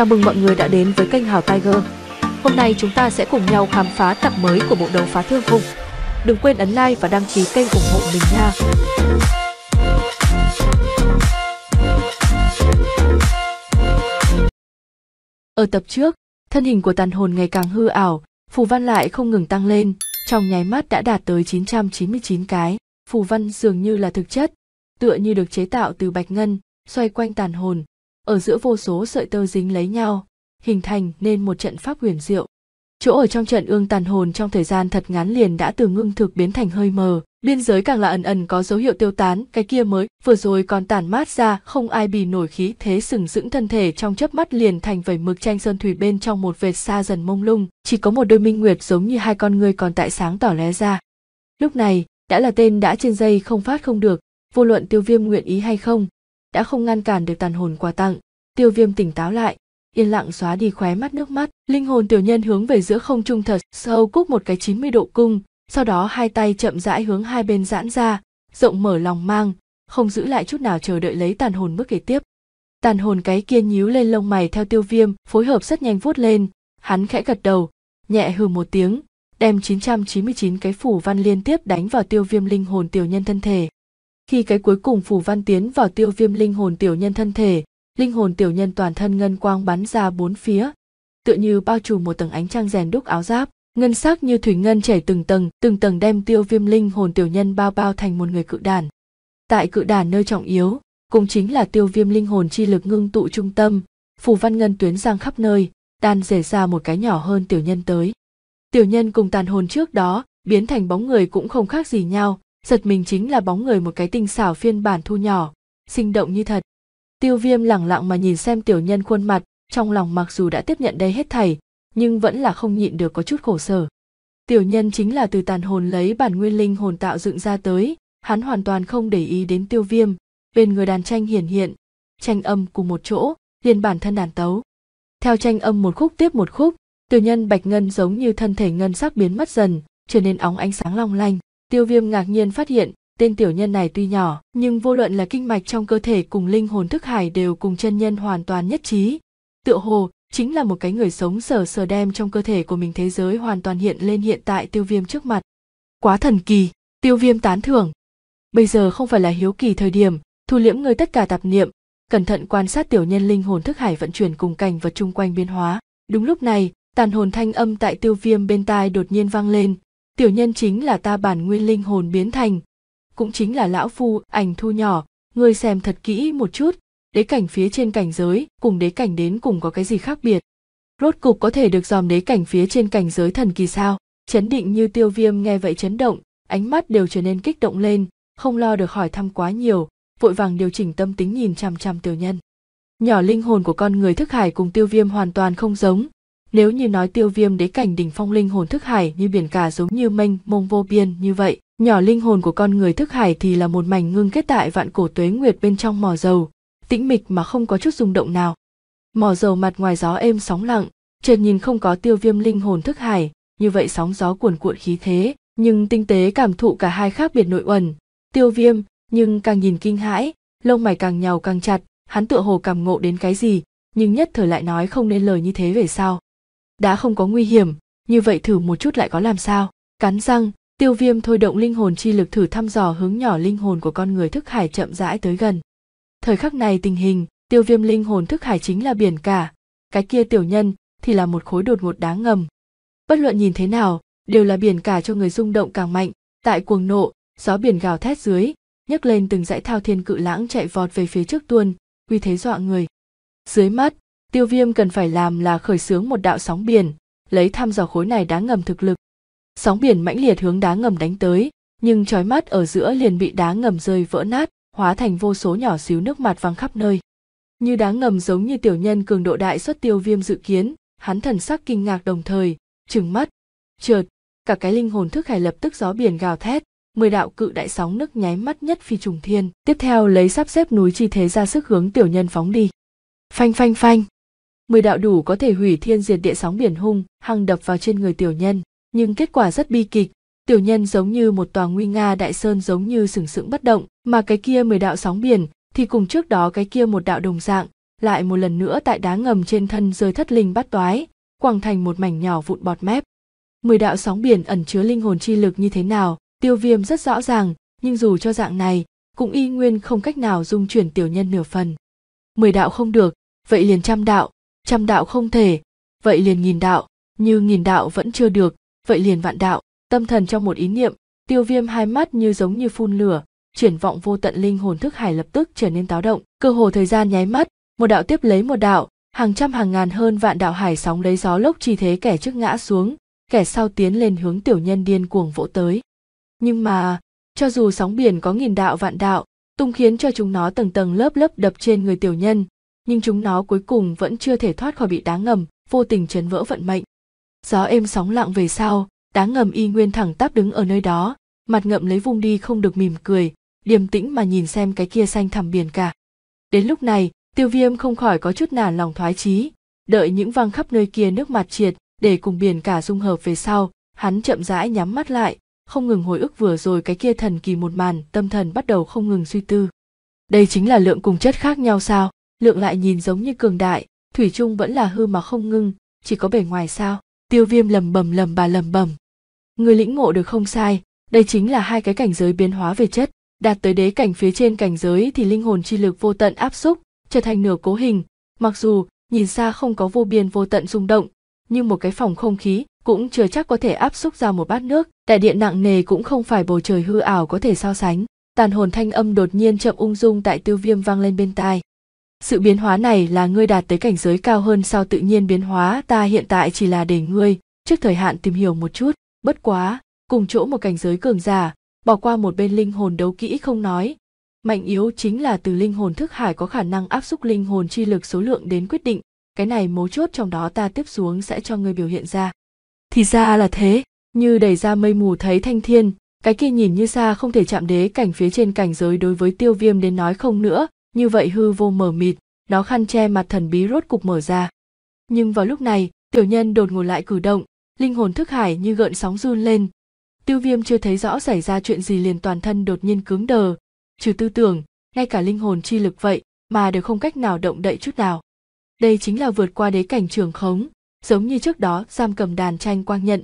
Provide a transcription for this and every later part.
Chào mừng mọi người đã đến với kênh Hào Tiger. Hôm nay chúng ta sẽ cùng nhau khám phá tập mới của bộ đấu phá thương khung. Đừng quên ấn like và đăng ký kênh ủng hộ mình nha. Ở tập trước, thân hình của tàn hồn ngày càng hư ảo, phù văn lại không ngừng tăng lên, trong nháy mắt đã đạt tới 999 cái. Phù văn dường như là thực chất, tựa như được chế tạo từ bạch ngân, xoay quanh tàn hồn, ở giữa vô số sợi tơ dính lấy nhau hình thành nên một trận pháp huyền diệu chỗ ở trong trận ương tàn hồn trong thời gian thật ngắn liền đã từ ngưng thực biến thành hơi mờ biên giới càng là ẩn ẩn có dấu hiệu tiêu tán cái kia mới vừa rồi còn tản mát ra không ai bì nổi khí thế sừng sững thân thể trong chớp mắt liền thành vẩy mực tranh sơn thủy bên trong một vệt xa dần mông lung chỉ có một đôi minh nguyệt giống như hai con người còn tại sáng tỏ lé ra lúc này đã là tên đã trên dây không phát không được vô luận tiêu viêm nguyện ý hay không đã không ngăn cản được tàn hồn quà tặng tiêu viêm tỉnh táo lại yên lặng xóa đi khóe mắt nước mắt linh hồn tiểu nhân hướng về giữa không trung thật sâu cúc một cái 90 độ cung sau đó hai tay chậm rãi hướng hai bên giãn ra rộng mở lòng mang không giữ lại chút nào chờ đợi lấy tàn hồn bước kế tiếp tàn hồn cái kia nhíu lên lông mày theo tiêu viêm phối hợp rất nhanh vuốt lên hắn khẽ gật đầu nhẹ hừ một tiếng đem 999 cái phủ văn liên tiếp đánh vào tiêu viêm linh hồn tiểu nhân thân thể khi cái cuối cùng phù văn tiến vào tiêu viêm linh hồn tiểu nhân thân thể, linh hồn tiểu nhân toàn thân ngân quang bắn ra bốn phía, tựa như bao trùm một tầng ánh trăng rèn đúc áo giáp, ngân sắc như thủy ngân chảy từng tầng, từng tầng đem tiêu viêm linh hồn tiểu nhân bao bao thành một người cự đàn. Tại cự đàn nơi trọng yếu, cũng chính là tiêu viêm linh hồn chi lực ngưng tụ trung tâm, phù văn ngân tuyến giang khắp nơi, đan rể ra một cái nhỏ hơn tiểu nhân tới. Tiểu nhân cùng tàn hồn trước đó, biến thành bóng người cũng không khác gì nhau, giật mình chính là bóng người một cái tinh xảo phiên bản thu nhỏ sinh động như thật tiêu viêm lẳng lặng mà nhìn xem tiểu nhân khuôn mặt trong lòng mặc dù đã tiếp nhận đây hết thảy nhưng vẫn là không nhịn được có chút khổ sở tiểu nhân chính là từ tàn hồn lấy bản nguyên linh hồn tạo dựng ra tới hắn hoàn toàn không để ý đến tiêu viêm bên người đàn tranh hiển hiện tranh âm cùng một chỗ liền bản thân đàn tấu theo tranh âm một khúc tiếp một khúc tiểu nhân bạch ngân giống như thân thể ngân sắc biến mất dần trở nên óng ánh sáng long lanh tiêu viêm ngạc nhiên phát hiện tên tiểu nhân này tuy nhỏ nhưng vô luận là kinh mạch trong cơ thể cùng linh hồn thức hải đều cùng chân nhân hoàn toàn nhất trí tựa hồ chính là một cái người sống sờ sờ đem trong cơ thể của mình thế giới hoàn toàn hiện lên hiện tại tiêu viêm trước mặt quá thần kỳ tiêu viêm tán thưởng bây giờ không phải là hiếu kỳ thời điểm thu liễm người tất cả tạp niệm cẩn thận quan sát tiểu nhân linh hồn thức hải vận chuyển cùng cảnh vật chung quanh biến hóa đúng lúc này tàn hồn thanh âm tại tiêu viêm bên tai đột nhiên vang lên tiểu nhân chính là ta bản nguyên linh hồn biến thành cũng chính là lão phu ảnh thu nhỏ ngươi xem thật kỹ một chút đế cảnh phía trên cảnh giới cùng đế cảnh đến cùng có cái gì khác biệt rốt cục có thể được dòm đế cảnh phía trên cảnh giới thần kỳ sao chấn định như tiêu viêm nghe vậy chấn động ánh mắt đều trở nên kích động lên không lo được hỏi thăm quá nhiều vội vàng điều chỉnh tâm tính nhìn chằm chằm tiểu nhân nhỏ linh hồn của con người thức hải cùng tiêu viêm hoàn toàn không giống nếu như nói tiêu viêm đế cảnh đỉnh phong linh hồn thức hải như biển cả giống như mênh mông vô biên như vậy, nhỏ linh hồn của con người thức hải thì là một mảnh ngưng kết tại vạn cổ tuế nguyệt bên trong mỏ dầu, tĩnh mịch mà không có chút rung động nào. Mỏ dầu mặt ngoài gió êm sóng lặng, chợt nhìn không có tiêu viêm linh hồn thức hải, như vậy sóng gió cuồn cuộn khí thế, nhưng tinh tế cảm thụ cả hai khác biệt nội uẩn. Tiêu viêm, nhưng càng nhìn kinh hãi, lông mày càng nhào càng chặt, hắn tựa hồ cảm ngộ đến cái gì, nhưng nhất thời lại nói không nên lời như thế về sao đã không có nguy hiểm như vậy thử một chút lại có làm sao cắn răng tiêu viêm thôi động linh hồn chi lực thử thăm dò hướng nhỏ linh hồn của con người thức hải chậm rãi tới gần thời khắc này tình hình tiêu viêm linh hồn thức hải chính là biển cả cái kia tiểu nhân thì là một khối đột ngột đá ngầm bất luận nhìn thế nào đều là biển cả cho người rung động càng mạnh tại cuồng nộ gió biển gào thét dưới nhấc lên từng dãy thao thiên cự lãng chạy vọt về phía trước tuôn uy thế dọa người dưới mắt tiêu viêm cần phải làm là khởi xướng một đạo sóng biển lấy thăm dò khối này đá ngầm thực lực sóng biển mãnh liệt hướng đá ngầm đánh tới nhưng trói mắt ở giữa liền bị đá ngầm rơi vỡ nát hóa thành vô số nhỏ xíu nước mặt văng khắp nơi như đá ngầm giống như tiểu nhân cường độ đại xuất tiêu viêm dự kiến hắn thần sắc kinh ngạc đồng thời trừng mắt trượt cả cái linh hồn thức hải lập tức gió biển gào thét mười đạo cự đại sóng nước nháy mắt nhất phi trùng thiên tiếp theo lấy sắp xếp núi chi thế ra sức hướng tiểu nhân phóng đi phanh phanh phanh mười đạo đủ có thể hủy thiên diệt địa sóng biển hung hăng đập vào trên người tiểu nhân nhưng kết quả rất bi kịch tiểu nhân giống như một tòa nguy nga đại sơn giống như sừng sững bất động mà cái kia mười đạo sóng biển thì cùng trước đó cái kia một đạo đồng dạng lại một lần nữa tại đá ngầm trên thân rơi thất linh bát toái quẳng thành một mảnh nhỏ vụn bọt mép mười đạo sóng biển ẩn chứa linh hồn chi lực như thế nào tiêu viêm rất rõ ràng nhưng dù cho dạng này cũng y nguyên không cách nào dung chuyển tiểu nhân nửa phần mười đạo không được vậy liền trăm đạo trăm đạo không thể vậy liền nghìn đạo như nghìn đạo vẫn chưa được vậy liền vạn đạo tâm thần trong một ý niệm tiêu viêm hai mắt như giống như phun lửa triển vọng vô tận linh hồn thức hải lập tức trở nên táo động cơ hồ thời gian nháy mắt một đạo tiếp lấy một đạo hàng trăm hàng ngàn hơn vạn đạo hải sóng lấy gió lốc chi thế kẻ trước ngã xuống kẻ sau tiến lên hướng tiểu nhân điên cuồng vỗ tới nhưng mà cho dù sóng biển có nghìn đạo vạn đạo tung khiến cho chúng nó tầng tầng lớp lớp đập trên người tiểu nhân nhưng chúng nó cuối cùng vẫn chưa thể thoát khỏi bị đá ngầm vô tình chấn vỡ vận mệnh gió êm sóng lặng về sau đá ngầm y nguyên thẳng tắp đứng ở nơi đó mặt ngậm lấy vung đi không được mỉm cười điềm tĩnh mà nhìn xem cái kia xanh thẳm biển cả đến lúc này tiêu viêm không khỏi có chút nản lòng thoái chí đợi những văng khắp nơi kia nước mặt triệt để cùng biển cả dung hợp về sau hắn chậm rãi nhắm mắt lại không ngừng hồi ức vừa rồi cái kia thần kỳ một màn tâm thần bắt đầu không ngừng suy tư đây chính là lượng cùng chất khác nhau sao lượng lại nhìn giống như cường đại thủy trung vẫn là hư mà không ngưng chỉ có bề ngoài sao tiêu viêm lầm bầm lầm bà lầm bầm người lĩnh ngộ được không sai đây chính là hai cái cảnh giới biến hóa về chất đạt tới đế cảnh phía trên cảnh giới thì linh hồn chi lực vô tận áp xúc trở thành nửa cố hình mặc dù nhìn xa không có vô biên vô tận rung động nhưng một cái phòng không khí cũng chưa chắc có thể áp xúc ra một bát nước đại điện nặng nề cũng không phải bầu trời hư ảo có thể so sánh tàn hồn thanh âm đột nhiên chậm ung dung tại tiêu viêm vang lên bên tai sự biến hóa này là ngươi đạt tới cảnh giới cao hơn sau tự nhiên biến hóa ta hiện tại chỉ là để ngươi trước thời hạn tìm hiểu một chút bất quá cùng chỗ một cảnh giới cường giả bỏ qua một bên linh hồn đấu kỹ không nói mạnh yếu chính là từ linh hồn thức hải có khả năng áp xúc linh hồn chi lực số lượng đến quyết định cái này mấu chốt trong đó ta tiếp xuống sẽ cho ngươi biểu hiện ra thì ra là thế như đẩy ra mây mù thấy thanh thiên cái kia nhìn như xa không thể chạm đế cảnh phía trên cảnh giới đối với tiêu viêm đến nói không nữa như vậy hư vô mờ mịt nó khăn che mặt thần bí rốt cục mở ra nhưng vào lúc này tiểu nhân đột ngột lại cử động linh hồn thức hải như gợn sóng run lên tiêu viêm chưa thấy rõ xảy ra chuyện gì liền toàn thân đột nhiên cứng đờ trừ tư tưởng ngay cả linh hồn chi lực vậy mà đều không cách nào động đậy chút nào đây chính là vượt qua đế cảnh trường khống giống như trước đó giam cầm đàn tranh quang nhận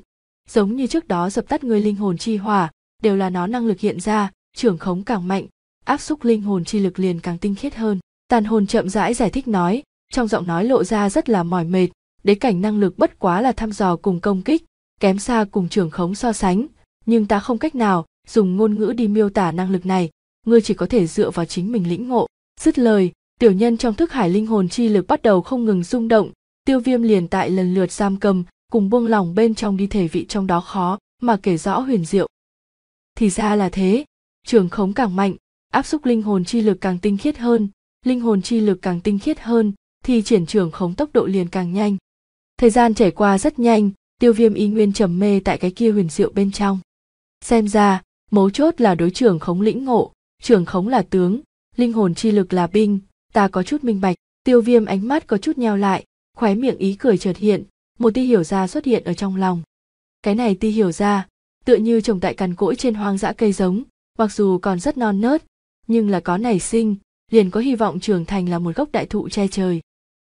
giống như trước đó dập tắt người linh hồn chi hỏa đều là nó năng lực hiện ra trưởng khống càng mạnh áp xúc linh hồn chi lực liền càng tinh khiết hơn tàn hồn chậm rãi giải thích nói trong giọng nói lộ ra rất là mỏi mệt đế cảnh năng lực bất quá là thăm dò cùng công kích kém xa cùng trưởng khống so sánh nhưng ta không cách nào dùng ngôn ngữ đi miêu tả năng lực này ngươi chỉ có thể dựa vào chính mình lĩnh ngộ dứt lời tiểu nhân trong thức hải linh hồn chi lực bắt đầu không ngừng rung động tiêu viêm liền tại lần lượt giam cầm cùng buông lỏng bên trong đi thể vị trong đó khó mà kể rõ huyền diệu thì ra là thế trường khống càng mạnh áp xúc linh hồn chi lực càng tinh khiết hơn linh hồn chi lực càng tinh khiết hơn thì triển trưởng khống tốc độ liền càng nhanh thời gian trải qua rất nhanh tiêu viêm y nguyên trầm mê tại cái kia huyền diệu bên trong xem ra mấu chốt là đối trưởng khống lĩnh ngộ trưởng khống là tướng linh hồn chi lực là binh ta có chút minh bạch tiêu viêm ánh mắt có chút nheo lại khóe miệng ý cười chợt hiện một tia hiểu ra xuất hiện ở trong lòng cái này tia hiểu ra tựa như trồng tại cằn cỗi trên hoang dã cây giống mặc dù còn rất non nớt nhưng là có nảy sinh liền có hy vọng trưởng thành là một gốc đại thụ che trời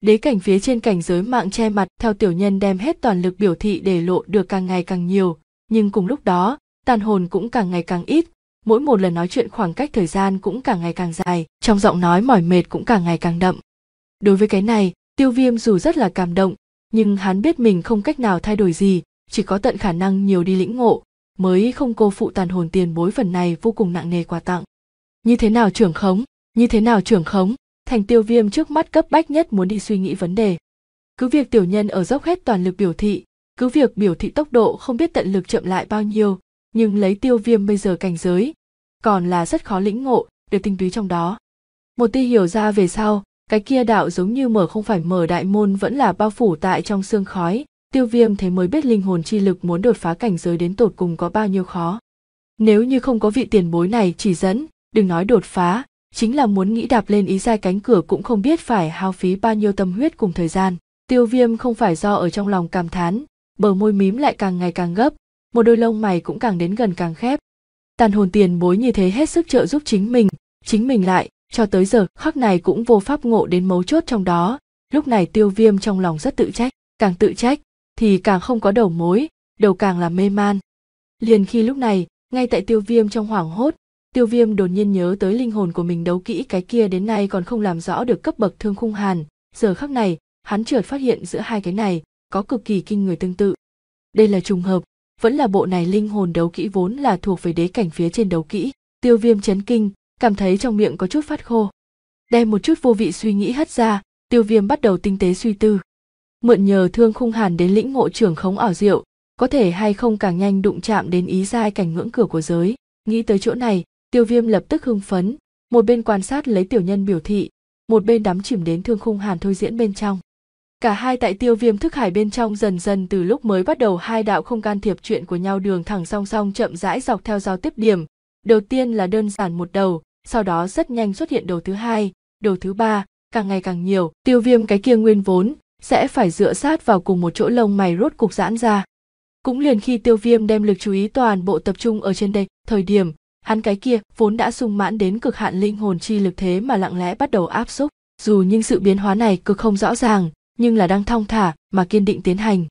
đế cảnh phía trên cảnh giới mạng che mặt theo tiểu nhân đem hết toàn lực biểu thị để lộ được càng ngày càng nhiều nhưng cùng lúc đó tàn hồn cũng càng ngày càng ít mỗi một lần nói chuyện khoảng cách thời gian cũng càng ngày càng dài trong giọng nói mỏi mệt cũng càng ngày càng đậm đối với cái này tiêu viêm dù rất là cảm động nhưng hắn biết mình không cách nào thay đổi gì chỉ có tận khả năng nhiều đi lĩnh ngộ mới không cô phụ tàn hồn tiền bối phần này vô cùng nặng nề quà tặng như thế nào trưởng khống như thế nào trưởng khống thành tiêu viêm trước mắt cấp bách nhất muốn đi suy nghĩ vấn đề cứ việc tiểu nhân ở dốc hết toàn lực biểu thị cứ việc biểu thị tốc độ không biết tận lực chậm lại bao nhiêu nhưng lấy tiêu viêm bây giờ cảnh giới còn là rất khó lĩnh ngộ được tinh túy trong đó một tia hiểu ra về sau cái kia đạo giống như mở không phải mở đại môn vẫn là bao phủ tại trong xương khói tiêu viêm thế mới biết linh hồn chi lực muốn đột phá cảnh giới đến tột cùng có bao nhiêu khó nếu như không có vị tiền bối này chỉ dẫn đừng nói đột phá chính là muốn nghĩ đạp lên ý giai cánh cửa cũng không biết phải hao phí bao nhiêu tâm huyết cùng thời gian tiêu viêm không phải do ở trong lòng cảm thán bờ môi mím lại càng ngày càng gấp một đôi lông mày cũng càng đến gần càng khép tàn hồn tiền bối như thế hết sức trợ giúp chính mình chính mình lại cho tới giờ khắc này cũng vô pháp ngộ đến mấu chốt trong đó lúc này tiêu viêm trong lòng rất tự trách càng tự trách thì càng không có đầu mối đầu càng là mê man liền khi lúc này ngay tại tiêu viêm trong hoảng hốt tiêu viêm đột nhiên nhớ tới linh hồn của mình đấu kỹ cái kia đến nay còn không làm rõ được cấp bậc thương khung hàn giờ khắc này hắn trượt phát hiện giữa hai cái này có cực kỳ kinh người tương tự đây là trùng hợp vẫn là bộ này linh hồn đấu kỹ vốn là thuộc về đế cảnh phía trên đấu kỹ tiêu viêm chấn kinh cảm thấy trong miệng có chút phát khô đem một chút vô vị suy nghĩ hất ra tiêu viêm bắt đầu tinh tế suy tư mượn nhờ thương khung hàn đến lĩnh ngộ trưởng khống ảo diệu có thể hay không càng nhanh đụng chạm đến ý giai cảnh ngưỡng cửa của giới nghĩ tới chỗ này tiêu viêm lập tức hưng phấn một bên quan sát lấy tiểu nhân biểu thị một bên đắm chìm đến thương khung hàn thôi diễn bên trong cả hai tại tiêu viêm thức hải bên trong dần dần từ lúc mới bắt đầu hai đạo không can thiệp chuyện của nhau đường thẳng song song chậm rãi dọc theo giao tiếp điểm đầu tiên là đơn giản một đầu sau đó rất nhanh xuất hiện đầu thứ hai đầu thứ ba càng ngày càng nhiều tiêu viêm cái kia nguyên vốn sẽ phải dựa sát vào cùng một chỗ lông mày rốt cục giãn ra cũng liền khi tiêu viêm đem lực chú ý toàn bộ tập trung ở trên đây thời điểm hắn cái kia vốn đã sung mãn đến cực hạn linh hồn chi lực thế mà lặng lẽ bắt đầu áp xúc dù nhưng sự biến hóa này cực không rõ ràng nhưng là đang thong thả mà kiên định tiến hành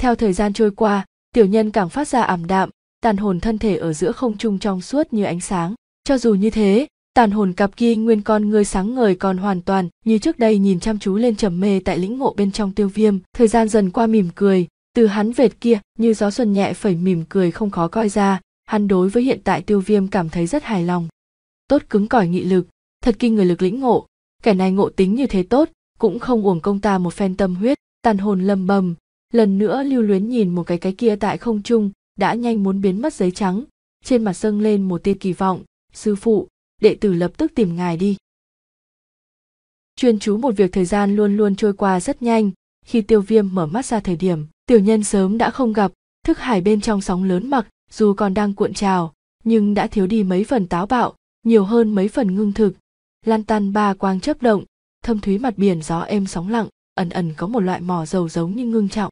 theo thời gian trôi qua tiểu nhân càng phát ra ảm đạm tàn hồn thân thể ở giữa không trung trong suốt như ánh sáng cho dù như thế tàn hồn cặp kia nguyên con ngươi sáng ngời còn hoàn toàn như trước đây nhìn chăm chú lên trầm mê tại lĩnh ngộ bên trong tiêu viêm thời gian dần qua mỉm cười từ hắn vệt kia như gió xuân nhẹ phẩy mỉm cười không khó coi ra hắn đối với hiện tại tiêu viêm cảm thấy rất hài lòng tốt cứng cỏi nghị lực thật kinh người lực lĩnh ngộ kẻ này ngộ tính như thế tốt cũng không uổng công ta một phen tâm huyết tàn hồn lầm bầm lần nữa lưu luyến nhìn một cái cái kia tại không trung đã nhanh muốn biến mất giấy trắng trên mặt dâng lên một tia kỳ vọng sư phụ đệ tử lập tức tìm ngài đi chuyên chú một việc thời gian luôn luôn trôi qua rất nhanh khi tiêu viêm mở mắt ra thời điểm tiểu nhân sớm đã không gặp thức hải bên trong sóng lớn mặc dù còn đang cuộn trào nhưng đã thiếu đi mấy phần táo bạo nhiều hơn mấy phần ngưng thực lan tan ba quang chớp động thâm thúy mặt biển gió êm sóng lặng ẩn ẩn có một loại mỏ dầu giống như ngưng trọng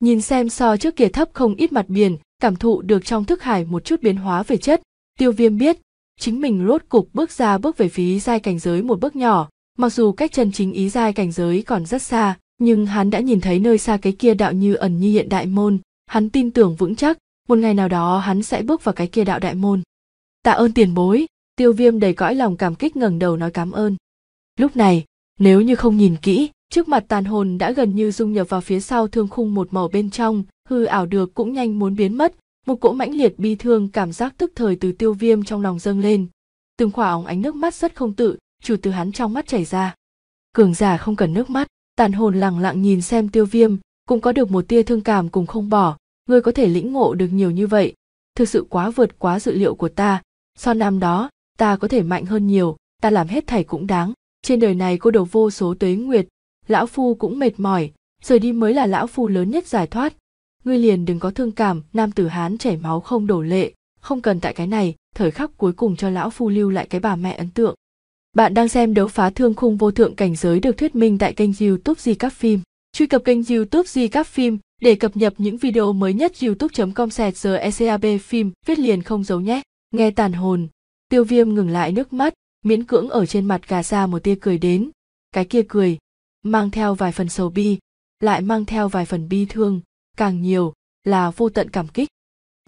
nhìn xem so trước kia thấp không ít mặt biển cảm thụ được trong thức hải một chút biến hóa về chất tiêu viêm biết chính mình rốt cục bước ra bước về phía giai cảnh giới một bước nhỏ mặc dù cách chân chính ý giai cảnh giới còn rất xa nhưng hắn đã nhìn thấy nơi xa cái kia đạo như ẩn như hiện đại môn hắn tin tưởng vững chắc một ngày nào đó hắn sẽ bước vào cái kia đạo đại môn tạ ơn tiền bối tiêu viêm đầy cõi lòng cảm kích ngẩng đầu nói cảm ơn lúc này nếu như không nhìn kỹ trước mặt tàn hồn đã gần như dung nhập vào phía sau thương khung một màu bên trong hư ảo được cũng nhanh muốn biến mất một cỗ mãnh liệt bi thương cảm giác tức thời từ tiêu viêm trong lòng dâng lên từng khỏa óng ánh nước mắt rất không tự chủ từ hắn trong mắt chảy ra cường giả không cần nước mắt tàn hồn lặng lặng nhìn xem tiêu viêm cũng có được một tia thương cảm cùng không bỏ ngươi có thể lĩnh ngộ được nhiều như vậy thực sự quá vượt quá dự liệu của ta so năm đó ta có thể mạnh hơn nhiều ta làm hết thảy cũng đáng trên đời này cô đầu vô số tuế nguyệt lão phu cũng mệt mỏi rời đi mới là lão phu lớn nhất giải thoát ngươi liền đừng có thương cảm nam tử hán chảy máu không đổ lệ không cần tại cái này thời khắc cuối cùng cho lão phu lưu lại cái bà mẹ ấn tượng bạn đang xem đấu phá thương khung vô thượng cảnh giới được thuyết minh tại kênh youtube di các phim truy cập kênh youtube di các phim để cập nhật những video mới nhất youtube.com sẹt giờ ECAB phim viết liền không giấu nhé. Nghe tàn hồn, tiêu viêm ngừng lại nước mắt, miễn cưỡng ở trên mặt gà ra một tia cười đến. Cái kia cười, mang theo vài phần sầu bi, lại mang theo vài phần bi thương, càng nhiều là vô tận cảm kích.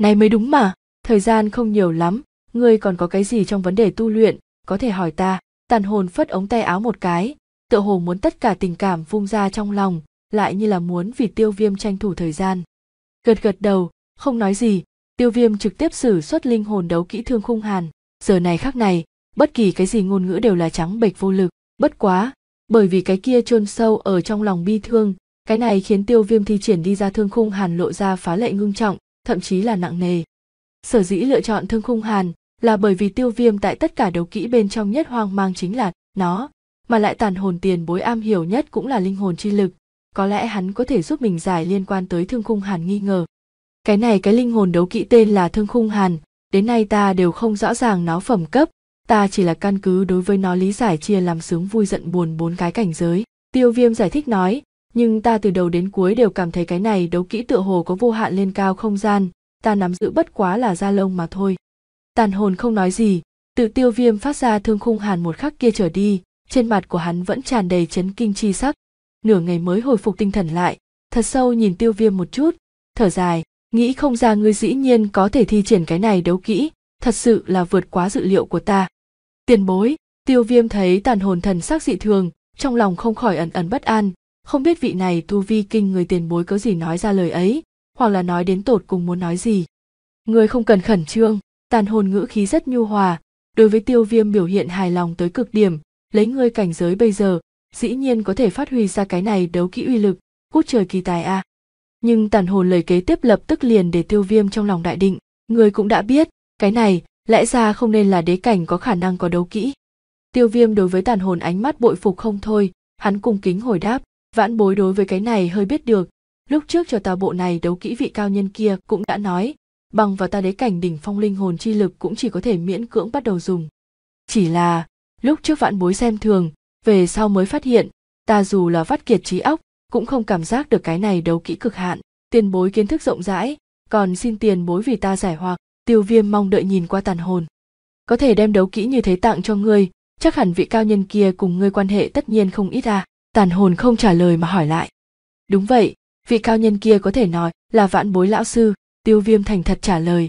Này mới đúng mà, thời gian không nhiều lắm, ngươi còn có cái gì trong vấn đề tu luyện, có thể hỏi ta. Tàn hồn phất ống tay áo một cái, tựa hồ muốn tất cả tình cảm vung ra trong lòng, lại như là muốn vì tiêu viêm tranh thủ thời gian gật gật đầu không nói gì tiêu viêm trực tiếp xử xuất linh hồn đấu kỹ thương khung hàn giờ này khác này bất kỳ cái gì ngôn ngữ đều là trắng bệch vô lực bất quá bởi vì cái kia chôn sâu ở trong lòng bi thương cái này khiến tiêu viêm thi triển đi ra thương khung hàn lộ ra phá lệ ngưng trọng thậm chí là nặng nề sở dĩ lựa chọn thương khung hàn là bởi vì tiêu viêm tại tất cả đấu kỹ bên trong nhất hoang mang chính là nó mà lại tàn hồn tiền bối am hiểu nhất cũng là linh hồn chi lực có lẽ hắn có thể giúp mình giải liên quan tới thương khung hàn nghi ngờ cái này cái linh hồn đấu kỹ tên là thương khung hàn đến nay ta đều không rõ ràng nó phẩm cấp ta chỉ là căn cứ đối với nó lý giải chia làm sướng vui giận buồn bốn cái cảnh giới tiêu viêm giải thích nói nhưng ta từ đầu đến cuối đều cảm thấy cái này đấu kỹ tựa hồ có vô hạn lên cao không gian ta nắm giữ bất quá là da lông mà thôi tàn hồn không nói gì tự tiêu viêm phát ra thương khung hàn một khắc kia trở đi trên mặt của hắn vẫn tràn đầy chấn kinh chi sắc nửa ngày mới hồi phục tinh thần lại thật sâu nhìn tiêu viêm một chút thở dài nghĩ không ra ngươi dĩ nhiên có thể thi triển cái này đấu kỹ thật sự là vượt quá dự liệu của ta tiền bối tiêu viêm thấy tàn hồn thần sắc dị thường trong lòng không khỏi ẩn ẩn bất an không biết vị này tu vi kinh người tiền bối có gì nói ra lời ấy hoặc là nói đến tột cùng muốn nói gì người không cần khẩn trương tàn hồn ngữ khí rất nhu hòa đối với tiêu viêm biểu hiện hài lòng tới cực điểm lấy ngươi cảnh giới bây giờ dĩ nhiên có thể phát huy ra cái này đấu kỹ uy lực cút trời kỳ tài a nhưng tản hồn lời kế tiếp lập tức liền để tiêu viêm trong lòng đại định người cũng đã biết cái này lẽ ra không nên là đế cảnh có khả năng có đấu kỹ tiêu viêm đối với tản hồn ánh mắt bội phục không thôi hắn cung kính hồi đáp vãn bối đối với cái này hơi biết được lúc trước cho ta bộ này đấu kỹ vị cao nhân kia cũng đã nói bằng vào ta đế cảnh đỉnh phong linh hồn chi lực cũng chỉ có thể miễn cưỡng bắt đầu dùng chỉ là lúc trước vạn bối xem thường về sau mới phát hiện ta dù là vắt kiệt trí óc cũng không cảm giác được cái này đấu kỹ cực hạn tiền bối kiến thức rộng rãi còn xin tiền bối vì ta giải hoặc tiêu viêm mong đợi nhìn qua tàn hồn có thể đem đấu kỹ như thế tặng cho ngươi chắc hẳn vị cao nhân kia cùng ngươi quan hệ tất nhiên không ít à tàn hồn không trả lời mà hỏi lại đúng vậy vị cao nhân kia có thể nói là vạn bối lão sư tiêu viêm thành thật trả lời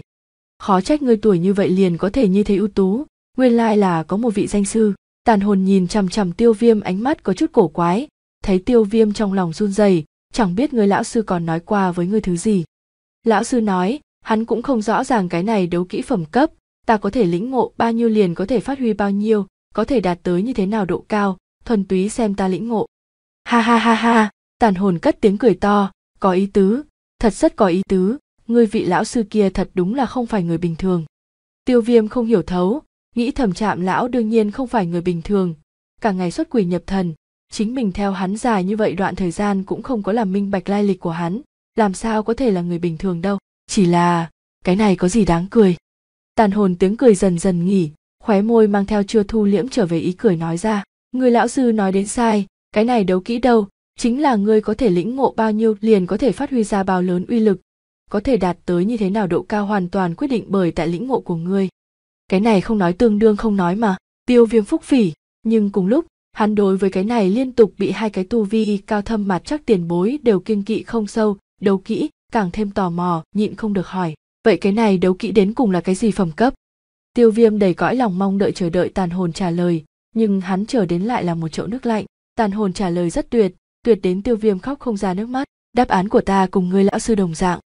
khó trách ngươi tuổi như vậy liền có thể như thế ưu tú nguyên lai là có một vị danh sư tàn hồn nhìn chằm chằm tiêu viêm ánh mắt có chút cổ quái thấy tiêu viêm trong lòng run rẩy chẳng biết người lão sư còn nói qua với người thứ gì lão sư nói hắn cũng không rõ ràng cái này đấu kỹ phẩm cấp ta có thể lĩnh ngộ bao nhiêu liền có thể phát huy bao nhiêu có thể đạt tới như thế nào độ cao thuần túy xem ta lĩnh ngộ ha ha ha ha tàn hồn cất tiếng cười to có ý tứ thật rất có ý tứ ngươi vị lão sư kia thật đúng là không phải người bình thường tiêu viêm không hiểu thấu nghĩ thầm trạm lão đương nhiên không phải người bình thường cả ngày xuất quỷ nhập thần chính mình theo hắn dài như vậy đoạn thời gian cũng không có làm minh bạch lai lịch của hắn làm sao có thể là người bình thường đâu chỉ là cái này có gì đáng cười tàn hồn tiếng cười dần dần nghỉ khóe môi mang theo chưa thu liễm trở về ý cười nói ra người lão sư nói đến sai cái này đấu kỹ đâu chính là ngươi có thể lĩnh ngộ bao nhiêu liền có thể phát huy ra bao lớn uy lực có thể đạt tới như thế nào độ cao hoàn toàn quyết định bởi tại lĩnh ngộ của ngươi cái này không nói tương đương không nói mà tiêu viêm phúc phỉ nhưng cùng lúc hắn đối với cái này liên tục bị hai cái tu vi cao thâm mặt chắc tiền bối đều kiên kỵ không sâu đấu kỹ càng thêm tò mò nhịn không được hỏi vậy cái này đấu kỹ đến cùng là cái gì phẩm cấp tiêu viêm đầy cõi lòng mong đợi chờ đợi tàn hồn trả lời nhưng hắn chờ đến lại là một chậu nước lạnh tàn hồn trả lời rất tuyệt tuyệt đến tiêu viêm khóc không ra nước mắt đáp án của ta cùng người lão sư đồng dạng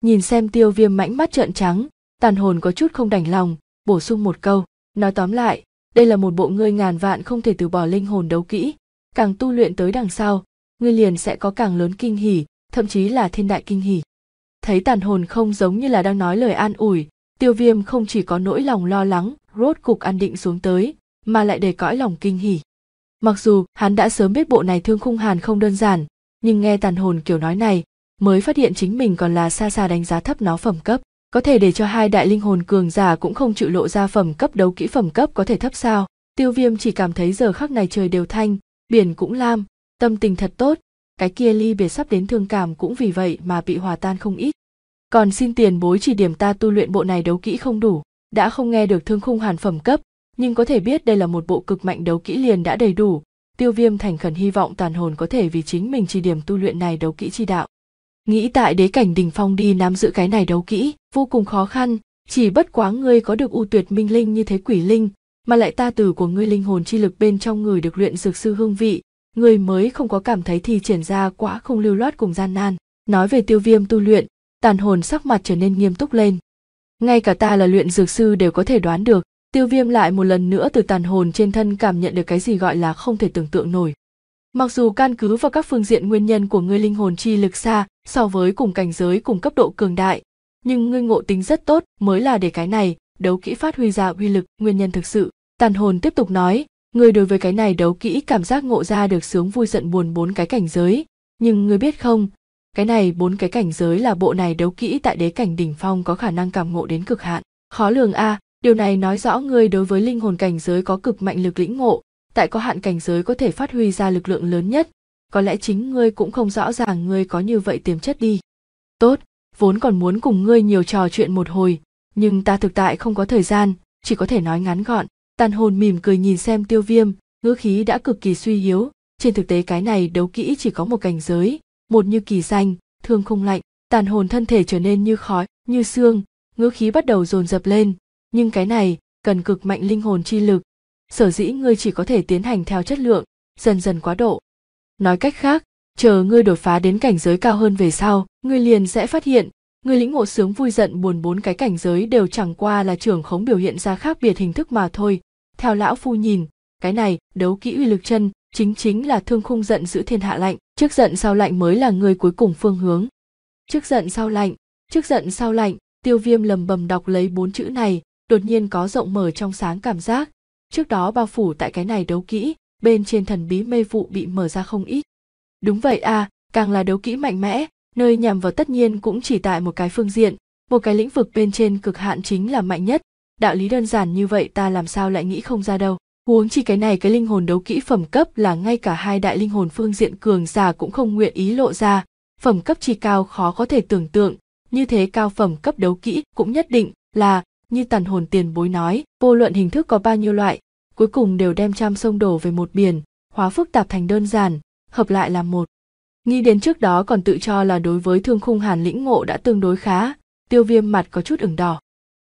nhìn xem tiêu viêm mãnh mắt trợn trắng tàn hồn có chút không đành lòng bổ sung một câu nói tóm lại đây là một bộ ngươi ngàn vạn không thể từ bỏ linh hồn đấu kỹ càng tu luyện tới đằng sau ngươi liền sẽ có càng lớn kinh hỉ thậm chí là thiên đại kinh hỉ thấy tàn hồn không giống như là đang nói lời an ủi tiêu viêm không chỉ có nỗi lòng lo lắng rốt cục an định xuống tới mà lại để cõi lòng kinh hỉ mặc dù hắn đã sớm biết bộ này thương khung hàn không đơn giản nhưng nghe tàn hồn kiểu nói này mới phát hiện chính mình còn là xa xa đánh giá thấp nó phẩm cấp có thể để cho hai đại linh hồn cường giả cũng không chịu lộ ra phẩm cấp đấu kỹ phẩm cấp có thể thấp sao tiêu viêm chỉ cảm thấy giờ khắc này trời đều thanh biển cũng lam tâm tình thật tốt cái kia ly biệt sắp đến thương cảm cũng vì vậy mà bị hòa tan không ít còn xin tiền bối chỉ điểm ta tu luyện bộ này đấu kỹ không đủ đã không nghe được thương khung hàn phẩm cấp nhưng có thể biết đây là một bộ cực mạnh đấu kỹ liền đã đầy đủ tiêu viêm thành khẩn hy vọng tàn hồn có thể vì chính mình chỉ điểm tu luyện này đấu kỹ chi đạo nghĩ tại đế cảnh đình phong đi nắm giữ cái này đấu kỹ vô cùng khó khăn chỉ bất quá ngươi có được u tuyệt minh linh như thế quỷ linh mà lại ta từ của ngươi linh hồn chi lực bên trong người được luyện dược sư hương vị ngươi mới không có cảm thấy thì triển ra quá không lưu loát cùng gian nan nói về tiêu viêm tu luyện tàn hồn sắc mặt trở nên nghiêm túc lên ngay cả ta là luyện dược sư đều có thể đoán được tiêu viêm lại một lần nữa từ tàn hồn trên thân cảm nhận được cái gì gọi là không thể tưởng tượng nổi mặc dù căn cứ vào các phương diện nguyên nhân của ngươi linh hồn chi lực xa so với cùng cảnh giới cùng cấp độ cường đại nhưng ngươi ngộ tính rất tốt mới là để cái này đấu kỹ phát huy ra uy lực nguyên nhân thực sự tàn hồn tiếp tục nói ngươi đối với cái này đấu kỹ cảm giác ngộ ra được sướng vui giận buồn bốn cái cảnh giới nhưng ngươi biết không cái này bốn cái cảnh giới là bộ này đấu kỹ tại đế cảnh đỉnh phong có khả năng cảm ngộ đến cực hạn khó lường a à, điều này nói rõ ngươi đối với linh hồn cảnh giới có cực mạnh lực lĩnh ngộ tại có hạn cảnh giới có thể phát huy ra lực lượng lớn nhất có lẽ chính ngươi cũng không rõ ràng ngươi có như vậy tiềm chất đi tốt vốn còn muốn cùng ngươi nhiều trò chuyện một hồi nhưng ta thực tại không có thời gian chỉ có thể nói ngắn gọn tàn hồn mỉm cười nhìn xem tiêu viêm ngữ khí đã cực kỳ suy yếu trên thực tế cái này đấu kỹ chỉ có một cảnh giới một như kỳ danh thương không lạnh tàn hồn thân thể trở nên như khói như xương ngữ khí bắt đầu dồn dập lên nhưng cái này cần cực mạnh linh hồn chi lực sở dĩ ngươi chỉ có thể tiến hành theo chất lượng dần dần quá độ nói cách khác chờ ngươi đột phá đến cảnh giới cao hơn về sau ngươi liền sẽ phát hiện ngươi lĩnh ngộ sướng vui giận buồn bốn cái cảnh giới đều chẳng qua là trưởng khống biểu hiện ra khác biệt hình thức mà thôi theo lão phu nhìn cái này đấu kỹ uy lực chân chính chính là thương khung giận giữ thiên hạ lạnh trước giận sau lạnh mới là người cuối cùng phương hướng trước giận sau lạnh trước giận sau lạnh tiêu viêm lầm bầm đọc lấy bốn chữ này đột nhiên có rộng mở trong sáng cảm giác trước đó bao phủ tại cái này đấu kỹ bên trên thần bí mê vụ bị mở ra không ít đúng vậy à càng là đấu kỹ mạnh mẽ nơi nhằm vào tất nhiên cũng chỉ tại một cái phương diện một cái lĩnh vực bên trên cực hạn chính là mạnh nhất đạo lý đơn giản như vậy ta làm sao lại nghĩ không ra đâu huống chi cái này cái linh hồn đấu kỹ phẩm cấp là ngay cả hai đại linh hồn phương diện cường giả cũng không nguyện ý lộ ra phẩm cấp chi cao khó có thể tưởng tượng như thế cao phẩm cấp đấu kỹ cũng nhất định là như tàn hồn tiền bối nói vô luận hình thức có bao nhiêu loại cuối cùng đều đem trăm sông đổ về một biển hóa phức tạp thành đơn giản hợp lại là một nghĩ đến trước đó còn tự cho là đối với thương khung hàn lĩnh ngộ đã tương đối khá tiêu viêm mặt có chút ửng đỏ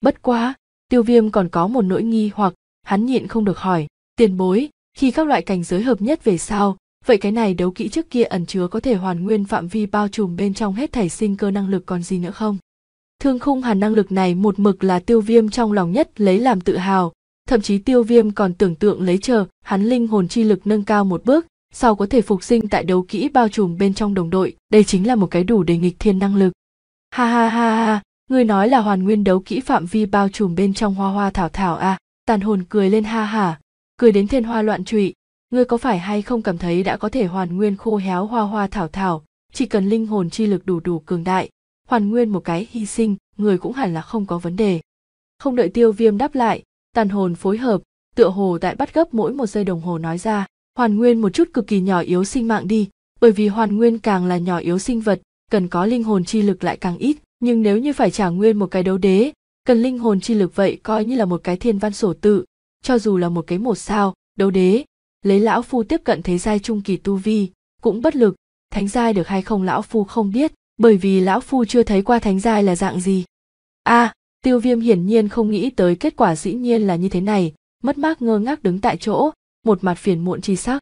bất quá tiêu viêm còn có một nỗi nghi hoặc hắn nhịn không được hỏi tiền bối khi các loại cảnh giới hợp nhất về sau vậy cái này đấu kỹ trước kia ẩn chứa có thể hoàn nguyên phạm vi bao trùm bên trong hết thảy sinh cơ năng lực còn gì nữa không thương khung hàn năng lực này một mực là tiêu viêm trong lòng nhất lấy làm tự hào thậm chí tiêu viêm còn tưởng tượng lấy chờ hắn linh hồn chi lực nâng cao một bước sau có thể phục sinh tại đấu kỹ bao trùm bên trong đồng đội đây chính là một cái đủ để nghịch thiên năng lực ha ha ha ha người nói là hoàn nguyên đấu kỹ phạm vi bao trùm bên trong hoa hoa thảo thảo à tàn hồn cười lên ha hả cười đến thiên hoa loạn trụy ngươi có phải hay không cảm thấy đã có thể hoàn nguyên khô héo hoa hoa thảo thảo chỉ cần linh hồn chi lực đủ đủ cường đại hoàn nguyên một cái hy sinh người cũng hẳn là không có vấn đề không đợi tiêu viêm đáp lại tàn hồn phối hợp tựa hồ tại bắt gấp mỗi một giây đồng hồ nói ra hoàn nguyên một chút cực kỳ nhỏ yếu sinh mạng đi bởi vì hoàn nguyên càng là nhỏ yếu sinh vật cần có linh hồn chi lực lại càng ít nhưng nếu như phải trả nguyên một cái đấu đế cần linh hồn chi lực vậy coi như là một cái thiên văn sổ tự cho dù là một cái một sao đấu đế lấy lão phu tiếp cận thế giai trung kỳ tu vi cũng bất lực thánh giai được hay không lão phu không biết bởi vì lão phu chưa thấy qua thánh giai là dạng gì a à, Tiêu viêm hiển nhiên không nghĩ tới kết quả dĩ nhiên là như thế này, mất mát ngơ ngác đứng tại chỗ, một mặt phiền muộn chi sắc.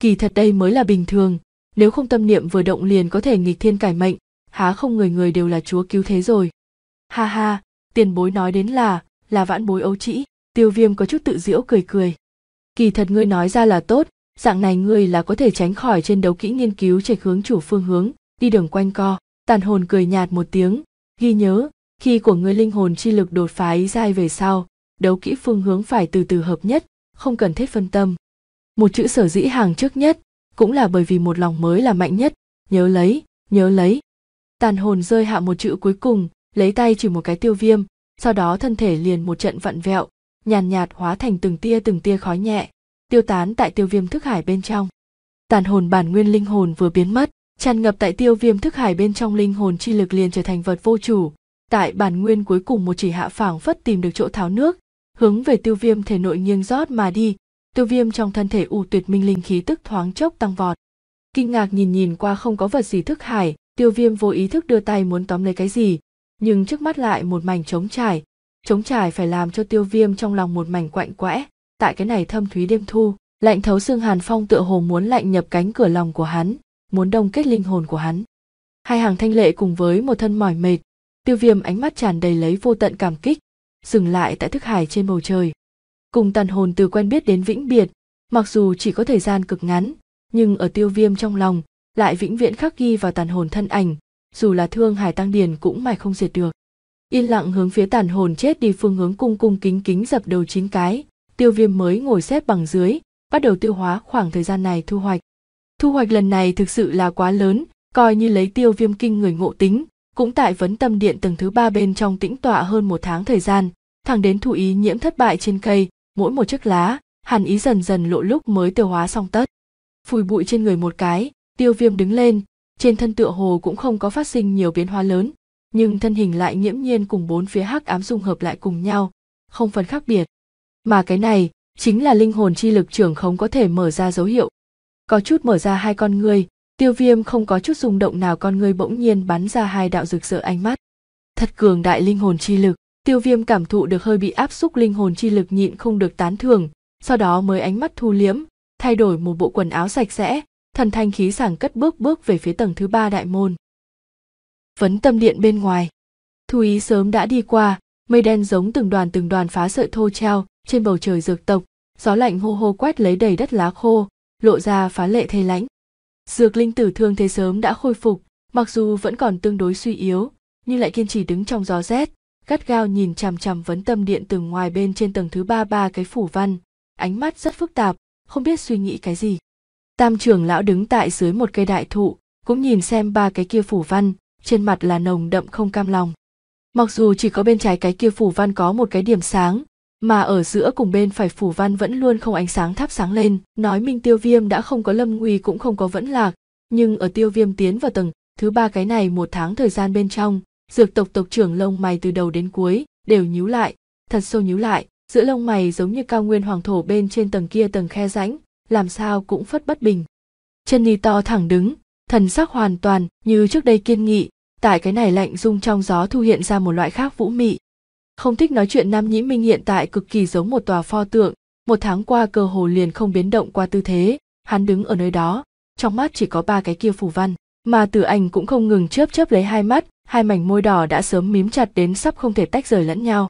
Kỳ thật đây mới là bình thường, nếu không tâm niệm vừa động liền có thể nghịch thiên cải mệnh, há không người người đều là chúa cứu thế rồi. Ha ha, tiền bối nói đến là, là vãn bối ấu trĩ, tiêu viêm có chút tự giễu cười cười. Kỳ thật ngươi nói ra là tốt, dạng này ngươi là có thể tránh khỏi trên đấu kỹ nghiên cứu chạy hướng chủ phương hướng, đi đường quanh co, tàn hồn cười nhạt một tiếng, ghi nhớ, khi của người linh hồn chi lực đột phá ý giai về sau đấu kỹ phương hướng phải từ từ hợp nhất không cần thiết phân tâm một chữ sở dĩ hàng trước nhất cũng là bởi vì một lòng mới là mạnh nhất nhớ lấy nhớ lấy tàn hồn rơi hạ một chữ cuối cùng lấy tay chỉ một cái tiêu viêm sau đó thân thể liền một trận vặn vẹo nhàn nhạt hóa thành từng tia từng tia khói nhẹ tiêu tán tại tiêu viêm thức hải bên trong tàn hồn bản nguyên linh hồn vừa biến mất tràn ngập tại tiêu viêm thức hải bên trong linh hồn chi lực liền trở thành vật vô chủ tại bản nguyên cuối cùng một chỉ hạ phảng phất tìm được chỗ tháo nước hướng về tiêu viêm thể nội nghiêng rót mà đi tiêu viêm trong thân thể u tuyệt minh linh khí tức thoáng chốc tăng vọt kinh ngạc nhìn nhìn qua không có vật gì thức hải tiêu viêm vô ý thức đưa tay muốn tóm lấy cái gì nhưng trước mắt lại một mảnh trống trải trống trải phải làm cho tiêu viêm trong lòng một mảnh quạnh quẽ tại cái này thâm thúy đêm thu lạnh thấu xương hàn phong tựa hồ muốn lạnh nhập cánh cửa lòng của hắn muốn đông kết linh hồn của hắn hai hàng thanh lệ cùng với một thân mỏi mệt tiêu viêm ánh mắt tràn đầy lấy vô tận cảm kích dừng lại tại thức hải trên bầu trời cùng tàn hồn từ quen biết đến vĩnh biệt mặc dù chỉ có thời gian cực ngắn nhưng ở tiêu viêm trong lòng lại vĩnh viễn khắc ghi vào tàn hồn thân ảnh dù là thương hải tăng điền cũng mài không diệt được yên lặng hướng phía tàn hồn chết đi phương hướng cung cung kính kính dập đầu chín cái tiêu viêm mới ngồi xếp bằng dưới bắt đầu tiêu hóa khoảng thời gian này thu hoạch thu hoạch lần này thực sự là quá lớn coi như lấy tiêu viêm kinh người ngộ tính cũng tại vấn tâm điện tầng thứ ba bên trong tĩnh tọa hơn một tháng thời gian thẳng đến thụ ý nhiễm thất bại trên cây mỗi một chiếc lá hàn ý dần dần lộ lúc mới tiêu hóa xong tất phủi bụi trên người một cái tiêu viêm đứng lên trên thân tựa hồ cũng không có phát sinh nhiều biến hóa lớn nhưng thân hình lại nghiễm nhiên cùng bốn phía hắc ám dung hợp lại cùng nhau không phần khác biệt mà cái này chính là linh hồn chi lực trưởng không có thể mở ra dấu hiệu có chút mở ra hai con người tiêu viêm không có chút rung động nào con ngươi bỗng nhiên bắn ra hai đạo rực rỡ ánh mắt thật cường đại linh hồn chi lực tiêu viêm cảm thụ được hơi bị áp xúc linh hồn chi lực nhịn không được tán thường sau đó mới ánh mắt thu liếm, thay đổi một bộ quần áo sạch sẽ thần thanh khí sảng cất bước bước về phía tầng thứ ba đại môn vấn tâm điện bên ngoài thu ý sớm đã đi qua mây đen giống từng đoàn từng đoàn phá sợi thô treo trên bầu trời dược tộc gió lạnh hô hô quét lấy đầy đất lá khô lộ ra phá lệ thê lãnh Dược linh tử thương thế sớm đã khôi phục, mặc dù vẫn còn tương đối suy yếu, nhưng lại kiên trì đứng trong gió rét, gắt gao nhìn chằm chằm vấn tâm điện từ ngoài bên trên tầng thứ ba ba cái phủ văn, ánh mắt rất phức tạp, không biết suy nghĩ cái gì. Tam trưởng lão đứng tại dưới một cây đại thụ, cũng nhìn xem ba cái kia phủ văn, trên mặt là nồng đậm không cam lòng. Mặc dù chỉ có bên trái cái kia phủ văn có một cái điểm sáng, mà ở giữa cùng bên phải phủ văn vẫn luôn không ánh sáng thắp sáng lên nói minh tiêu viêm đã không có lâm nguy cũng không có vẫn lạc nhưng ở tiêu viêm tiến vào tầng thứ ba cái này một tháng thời gian bên trong dược tộc tộc trưởng lông mày từ đầu đến cuối đều nhíu lại thật sâu nhíu lại giữa lông mày giống như cao nguyên hoàng thổ bên trên tầng kia tầng khe rãnh làm sao cũng phất bất bình chân ni to thẳng đứng thần sắc hoàn toàn như trước đây kiên nghị tại cái này lạnh rung trong gió thu hiện ra một loại khác vũ mị không thích nói chuyện nam nhĩ minh hiện tại cực kỳ giống một tòa pho tượng một tháng qua cơ hồ liền không biến động qua tư thế hắn đứng ở nơi đó trong mắt chỉ có ba cái kia phù văn mà tử ảnh cũng không ngừng chớp chớp lấy hai mắt hai mảnh môi đỏ đã sớm mím chặt đến sắp không thể tách rời lẫn nhau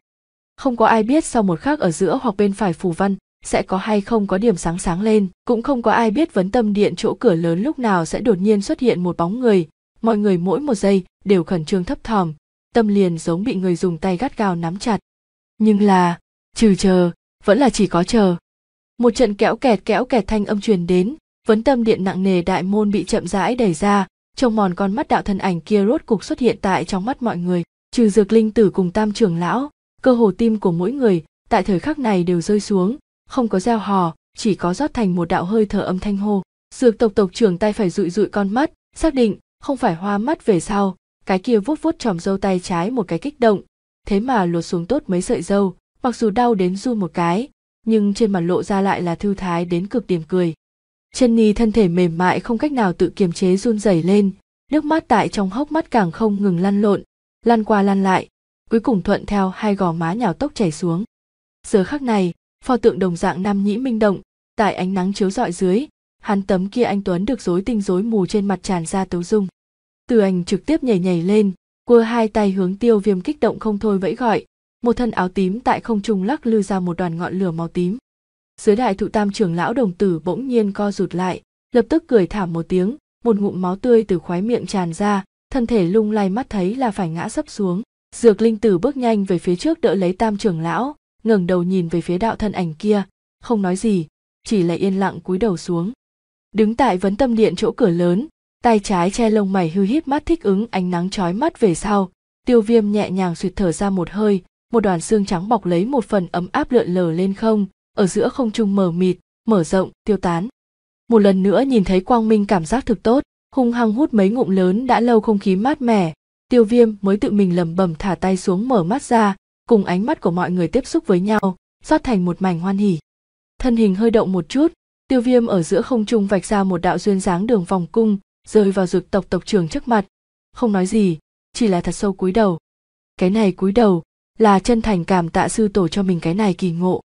không có ai biết sau một khắc ở giữa hoặc bên phải phù văn sẽ có hay không có điểm sáng sáng lên cũng không có ai biết vấn tâm điện chỗ cửa lớn lúc nào sẽ đột nhiên xuất hiện một bóng người mọi người mỗi một giây đều khẩn trương thấp thỏm tâm liền giống bị người dùng tay gắt gao nắm chặt nhưng là trừ chờ vẫn là chỉ có chờ một trận kẽo kẹt kẽo kẹt thanh âm truyền đến vấn tâm điện nặng nề đại môn bị chậm rãi đẩy ra trông mòn con mắt đạo thân ảnh kia rốt cục xuất hiện tại trong mắt mọi người trừ dược linh tử cùng tam trưởng lão cơ hồ tim của mỗi người tại thời khắc này đều rơi xuống không có gieo hò chỉ có rót thành một đạo hơi thở âm thanh hô dược tộc tộc trưởng tay phải rụi rụi con mắt xác định không phải hoa mắt về sau cái kia vuốt vuốt tròm dâu tay trái một cái kích động thế mà lột xuống tốt mấy sợi dâu mặc dù đau đến run một cái nhưng trên mặt lộ ra lại là thư thái đến cực điểm cười chân ni thân thể mềm mại không cách nào tự kiềm chế run rẩy lên nước mắt tại trong hốc mắt càng không ngừng lăn lộn lăn qua lăn lại cuối cùng thuận theo hai gò má nhào tốc chảy xuống giờ khắc này pho tượng đồng dạng nam nhĩ minh động tại ánh nắng chiếu rọi dưới hắn tấm kia anh tuấn được rối tinh rối mù trên mặt tràn ra tấu dung từ ảnh trực tiếp nhảy nhảy lên cua hai tay hướng tiêu viêm kích động không thôi vẫy gọi một thân áo tím tại không trung lắc lư ra một đoàn ngọn lửa màu tím dưới đại thụ tam trưởng lão đồng tử bỗng nhiên co rụt lại lập tức cười thảm một tiếng một ngụm máu tươi từ khoái miệng tràn ra thân thể lung lay mắt thấy là phải ngã sấp xuống dược linh tử bước nhanh về phía trước đỡ lấy tam trưởng lão ngẩng đầu nhìn về phía đạo thân ảnh kia không nói gì chỉ là yên lặng cúi đầu xuống đứng tại vấn tâm điện chỗ cửa lớn tay trái che lông mày hư hít mắt thích ứng ánh nắng chói mắt về sau tiêu viêm nhẹ nhàng suyệt thở ra một hơi một đoàn xương trắng bọc lấy một phần ấm áp lượn lờ lên không ở giữa không trung mờ mịt mở rộng tiêu tán một lần nữa nhìn thấy quang minh cảm giác thực tốt hung hăng hút mấy ngụm lớn đã lâu không khí mát mẻ tiêu viêm mới tự mình lầm bầm thả tay xuống mở mắt ra cùng ánh mắt của mọi người tiếp xúc với nhau xót thành một mảnh hoan hỉ thân hình hơi động một chút tiêu viêm ở giữa không trung vạch ra một đạo duyên dáng đường vòng cung rơi vào dược tộc tộc trưởng trước mặt không nói gì chỉ là thật sâu cúi đầu cái này cúi đầu là chân thành cảm tạ sư tổ cho mình cái này kỳ ngộ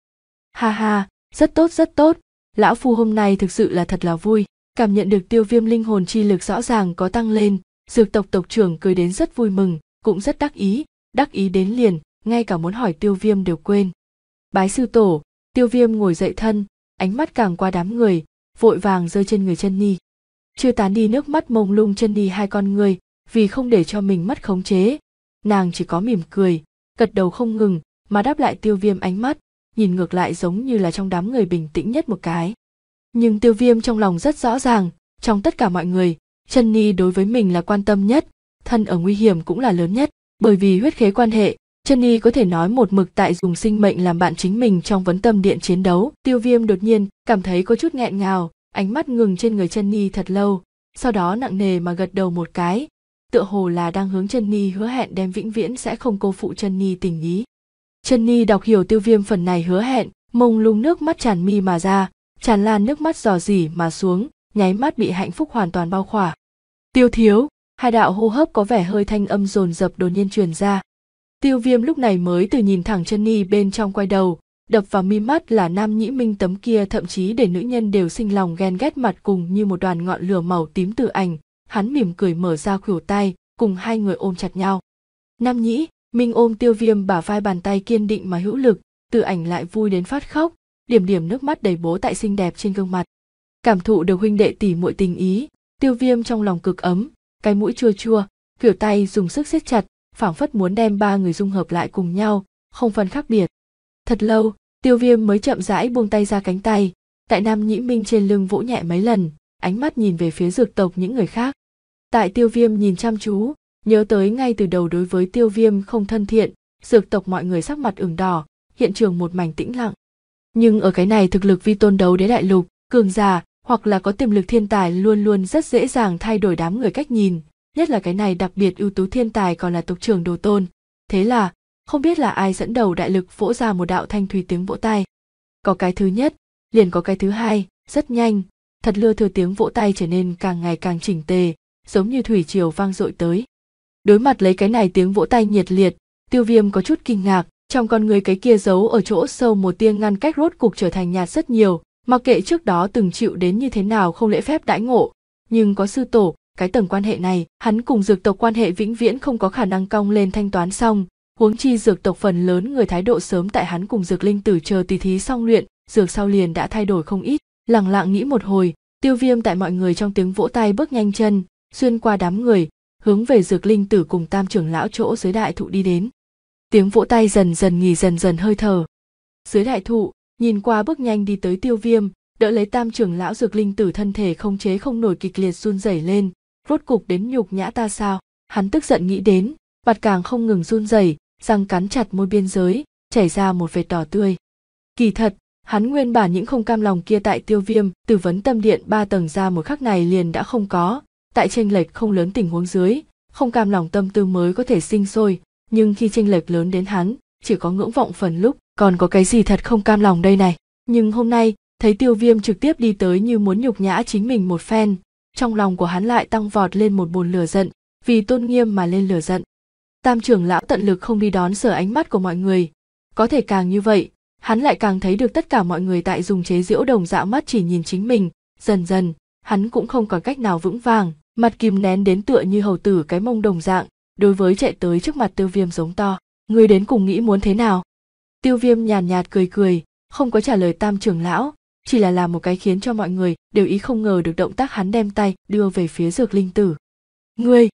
ha ha rất tốt rất tốt lão phu hôm nay thực sự là thật là vui cảm nhận được tiêu viêm linh hồn chi lực rõ ràng có tăng lên dược tộc tộc trưởng cười đến rất vui mừng cũng rất đắc ý đắc ý đến liền ngay cả muốn hỏi tiêu viêm đều quên bái sư tổ tiêu viêm ngồi dậy thân ánh mắt càng qua đám người vội vàng rơi trên người chân ni chưa tán đi nước mắt mông lung chân đi hai con người vì không để cho mình mất khống chế nàng chỉ có mỉm cười gật đầu không ngừng mà đáp lại tiêu viêm ánh mắt nhìn ngược lại giống như là trong đám người bình tĩnh nhất một cái nhưng tiêu viêm trong lòng rất rõ ràng trong tất cả mọi người chân ni đối với mình là quan tâm nhất thân ở nguy hiểm cũng là lớn nhất bởi vì huyết khế quan hệ chân ni có thể nói một mực tại dùng sinh mệnh làm bạn chính mình trong vấn tâm điện chiến đấu tiêu viêm đột nhiên cảm thấy có chút nghẹn ngào ánh mắt ngừng trên người chân ni thật lâu sau đó nặng nề mà gật đầu một cái tựa hồ là đang hướng chân ni hứa hẹn đem vĩnh viễn sẽ không cô phụ chân ni tình ý chân ni đọc hiểu tiêu viêm phần này hứa hẹn mông lung nước mắt tràn mi mà ra tràn lan nước mắt giò dỉ mà xuống nháy mắt bị hạnh phúc hoàn toàn bao khỏa tiêu thiếu hai đạo hô hấp có vẻ hơi thanh âm dồn dập đột nhiên truyền ra tiêu viêm lúc này mới từ nhìn thẳng chân ni bên trong quay đầu đập vào mi mắt là nam nhĩ minh tấm kia thậm chí để nữ nhân đều sinh lòng ghen ghét mặt cùng như một đoàn ngọn lửa màu tím từ ảnh hắn mỉm cười mở ra khuỷu tay cùng hai người ôm chặt nhau nam nhĩ minh ôm tiêu viêm bả vai bàn tay kiên định mà hữu lực từ ảnh lại vui đến phát khóc điểm điểm nước mắt đầy bố tại xinh đẹp trên gương mặt cảm thụ được huynh đệ tỉ muội tình ý tiêu viêm trong lòng cực ấm cái mũi chua chua kiểu tay dùng sức siết chặt phảng phất muốn đem ba người dung hợp lại cùng nhau không phân khác biệt thật lâu tiêu viêm mới chậm rãi buông tay ra cánh tay tại nam nhĩ minh trên lưng vỗ nhẹ mấy lần ánh mắt nhìn về phía dược tộc những người khác tại tiêu viêm nhìn chăm chú nhớ tới ngay từ đầu đối với tiêu viêm không thân thiện dược tộc mọi người sắc mặt ửng đỏ hiện trường một mảnh tĩnh lặng nhưng ở cái này thực lực vi tôn đấu đế đại lục cường già hoặc là có tiềm lực thiên tài luôn luôn rất dễ dàng thay đổi đám người cách nhìn nhất là cái này đặc biệt ưu tú thiên tài còn là tộc trưởng đồ tôn thế là không biết là ai dẫn đầu đại lực vỗ ra một đạo thanh thủy tiếng vỗ tay có cái thứ nhất liền có cái thứ hai rất nhanh thật lưa thưa tiếng vỗ tay trở nên càng ngày càng chỉnh tề giống như thủy triều vang dội tới đối mặt lấy cái này tiếng vỗ tay nhiệt liệt tiêu viêm có chút kinh ngạc trong con người cái kia giấu ở chỗ sâu một tia ngăn cách rốt cục trở thành nhạt rất nhiều mặc kệ trước đó từng chịu đến như thế nào không lễ phép đãi ngộ nhưng có sư tổ cái tầng quan hệ này hắn cùng dược tộc quan hệ vĩnh viễn không có khả năng cong lên thanh toán xong huống chi dược tộc phần lớn người thái độ sớm tại hắn cùng dược linh tử chờ tỷ thí song luyện dược sau liền đã thay đổi không ít lẳng lặng nghĩ một hồi tiêu viêm tại mọi người trong tiếng vỗ tay bước nhanh chân xuyên qua đám người hướng về dược linh tử cùng tam trưởng lão chỗ dưới đại thụ đi đến tiếng vỗ tay dần dần nghỉ dần dần hơi thở dưới đại thụ nhìn qua bước nhanh đi tới tiêu viêm đỡ lấy tam trưởng lão dược linh tử thân thể không chế không nổi kịch liệt run rẩy lên rốt cục đến nhục nhã ta sao hắn tức giận nghĩ đến mặt càng không ngừng run rẩy răng cắn chặt môi biên giới chảy ra một vệt đỏ tươi kỳ thật hắn nguyên bản những không cam lòng kia tại tiêu viêm tư vấn tâm điện ba tầng ra một khắc này liền đã không có tại tranh lệch không lớn tình huống dưới không cam lòng tâm tư mới có thể sinh sôi nhưng khi tranh lệch lớn đến hắn chỉ có ngưỡng vọng phần lúc còn có cái gì thật không cam lòng đây này nhưng hôm nay thấy tiêu viêm trực tiếp đi tới như muốn nhục nhã chính mình một phen trong lòng của hắn lại tăng vọt lên một bồn lửa giận vì tôn nghiêm mà lên lửa giận tam trưởng lão tận lực không đi đón sở ánh mắt của mọi người có thể càng như vậy hắn lại càng thấy được tất cả mọi người tại dùng chế diễu đồng dạo mắt chỉ nhìn chính mình dần dần hắn cũng không còn cách nào vững vàng mặt kìm nén đến tựa như hầu tử cái mông đồng dạng đối với chạy tới trước mặt tiêu viêm giống to người đến cùng nghĩ muốn thế nào tiêu viêm nhàn nhạt cười cười không có trả lời tam trưởng lão chỉ là làm một cái khiến cho mọi người đều ý không ngờ được động tác hắn đem tay đưa về phía dược linh tử ngươi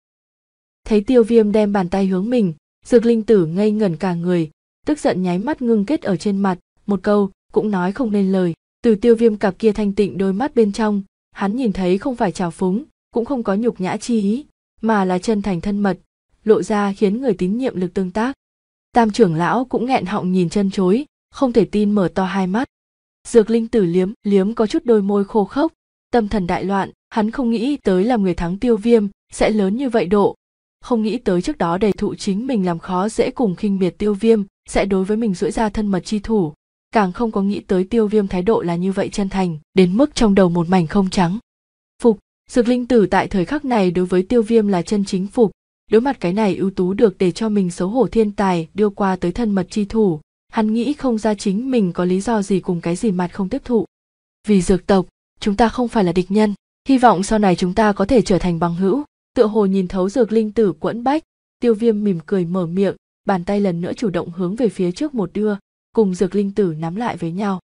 thấy tiêu viêm đem bàn tay hướng mình dược linh tử ngây ngẩn cả người tức giận nháy mắt ngưng kết ở trên mặt một câu cũng nói không nên lời từ tiêu viêm cặp kia thanh tịnh đôi mắt bên trong hắn nhìn thấy không phải trào phúng cũng không có nhục nhã chi ý mà là chân thành thân mật lộ ra khiến người tín nhiệm lực tương tác tam trưởng lão cũng nghẹn họng nhìn chân chối không thể tin mở to hai mắt dược linh tử liếm liếm có chút đôi môi khô khốc tâm thần đại loạn hắn không nghĩ tới là người thắng tiêu viêm sẽ lớn như vậy độ không nghĩ tới trước đó đầy thụ chính mình làm khó dễ cùng khinh miệt tiêu viêm sẽ đối với mình duỗi ra thân mật chi thủ càng không có nghĩ tới tiêu viêm thái độ là như vậy chân thành đến mức trong đầu một mảnh không trắng phục dược linh tử tại thời khắc này đối với tiêu viêm là chân chính phục đối mặt cái này ưu tú được để cho mình xấu hổ thiên tài đưa qua tới thân mật chi thủ hắn nghĩ không ra chính mình có lý do gì cùng cái gì mặt không tiếp thụ vì dược tộc chúng ta không phải là địch nhân hy vọng sau này chúng ta có thể trở thành bằng hữu tựa hồ nhìn thấu dược linh tử quẫn bách tiêu viêm mỉm cười mở miệng bàn tay lần nữa chủ động hướng về phía trước một đưa cùng dược linh tử nắm lại với nhau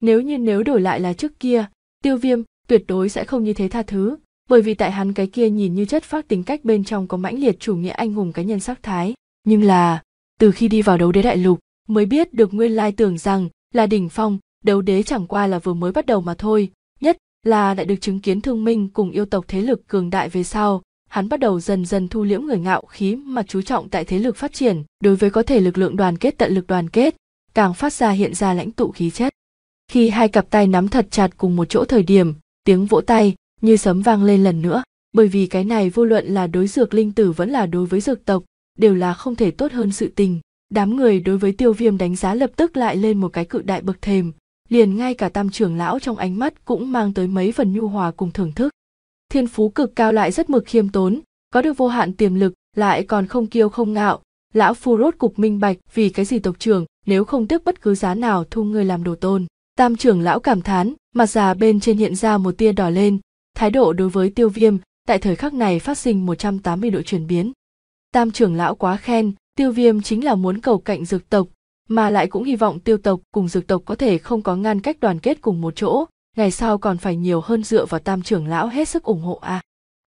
nếu như nếu đổi lại là trước kia tiêu viêm tuyệt đối sẽ không như thế tha thứ bởi vì tại hắn cái kia nhìn như chất phác tính cách bên trong có mãnh liệt chủ nghĩa anh hùng cá nhân sắc thái nhưng là từ khi đi vào đấu đế đại lục mới biết được nguyên lai tưởng rằng là đỉnh phong đấu đế chẳng qua là vừa mới bắt đầu mà thôi nhất là đã được chứng kiến thương minh cùng yêu tộc thế lực cường đại về sau hắn bắt đầu dần dần thu liễm người ngạo khí mà chú trọng tại thế lực phát triển đối với có thể lực lượng đoàn kết tận lực đoàn kết càng phát ra hiện ra lãnh tụ khí chất khi hai cặp tay nắm thật chặt cùng một chỗ thời điểm tiếng vỗ tay như sấm vang lên lần nữa bởi vì cái này vô luận là đối dược linh tử vẫn là đối với dược tộc đều là không thể tốt hơn sự tình đám người đối với tiêu viêm đánh giá lập tức lại lên một cái cự đại bậc thềm liền ngay cả tam trưởng lão trong ánh mắt cũng mang tới mấy phần nhu hòa cùng thưởng thức thiên phú cực cao lại rất mực khiêm tốn có được vô hạn tiềm lực lại còn không kiêu không ngạo lão phu rốt cục minh bạch vì cái gì tộc trưởng nếu không tiếc bất cứ giá nào thu người làm đồ tôn tam trưởng lão cảm thán mặt già bên trên hiện ra một tia đỏ lên thái độ đối với tiêu viêm tại thời khắc này phát sinh 180 độ chuyển biến tam trưởng lão quá khen tiêu viêm chính là muốn cầu cạnh dược tộc mà lại cũng hy vọng tiêu tộc cùng dược tộc có thể không có ngăn cách đoàn kết cùng một chỗ ngày sau còn phải nhiều hơn dựa vào tam trưởng lão hết sức ủng hộ à.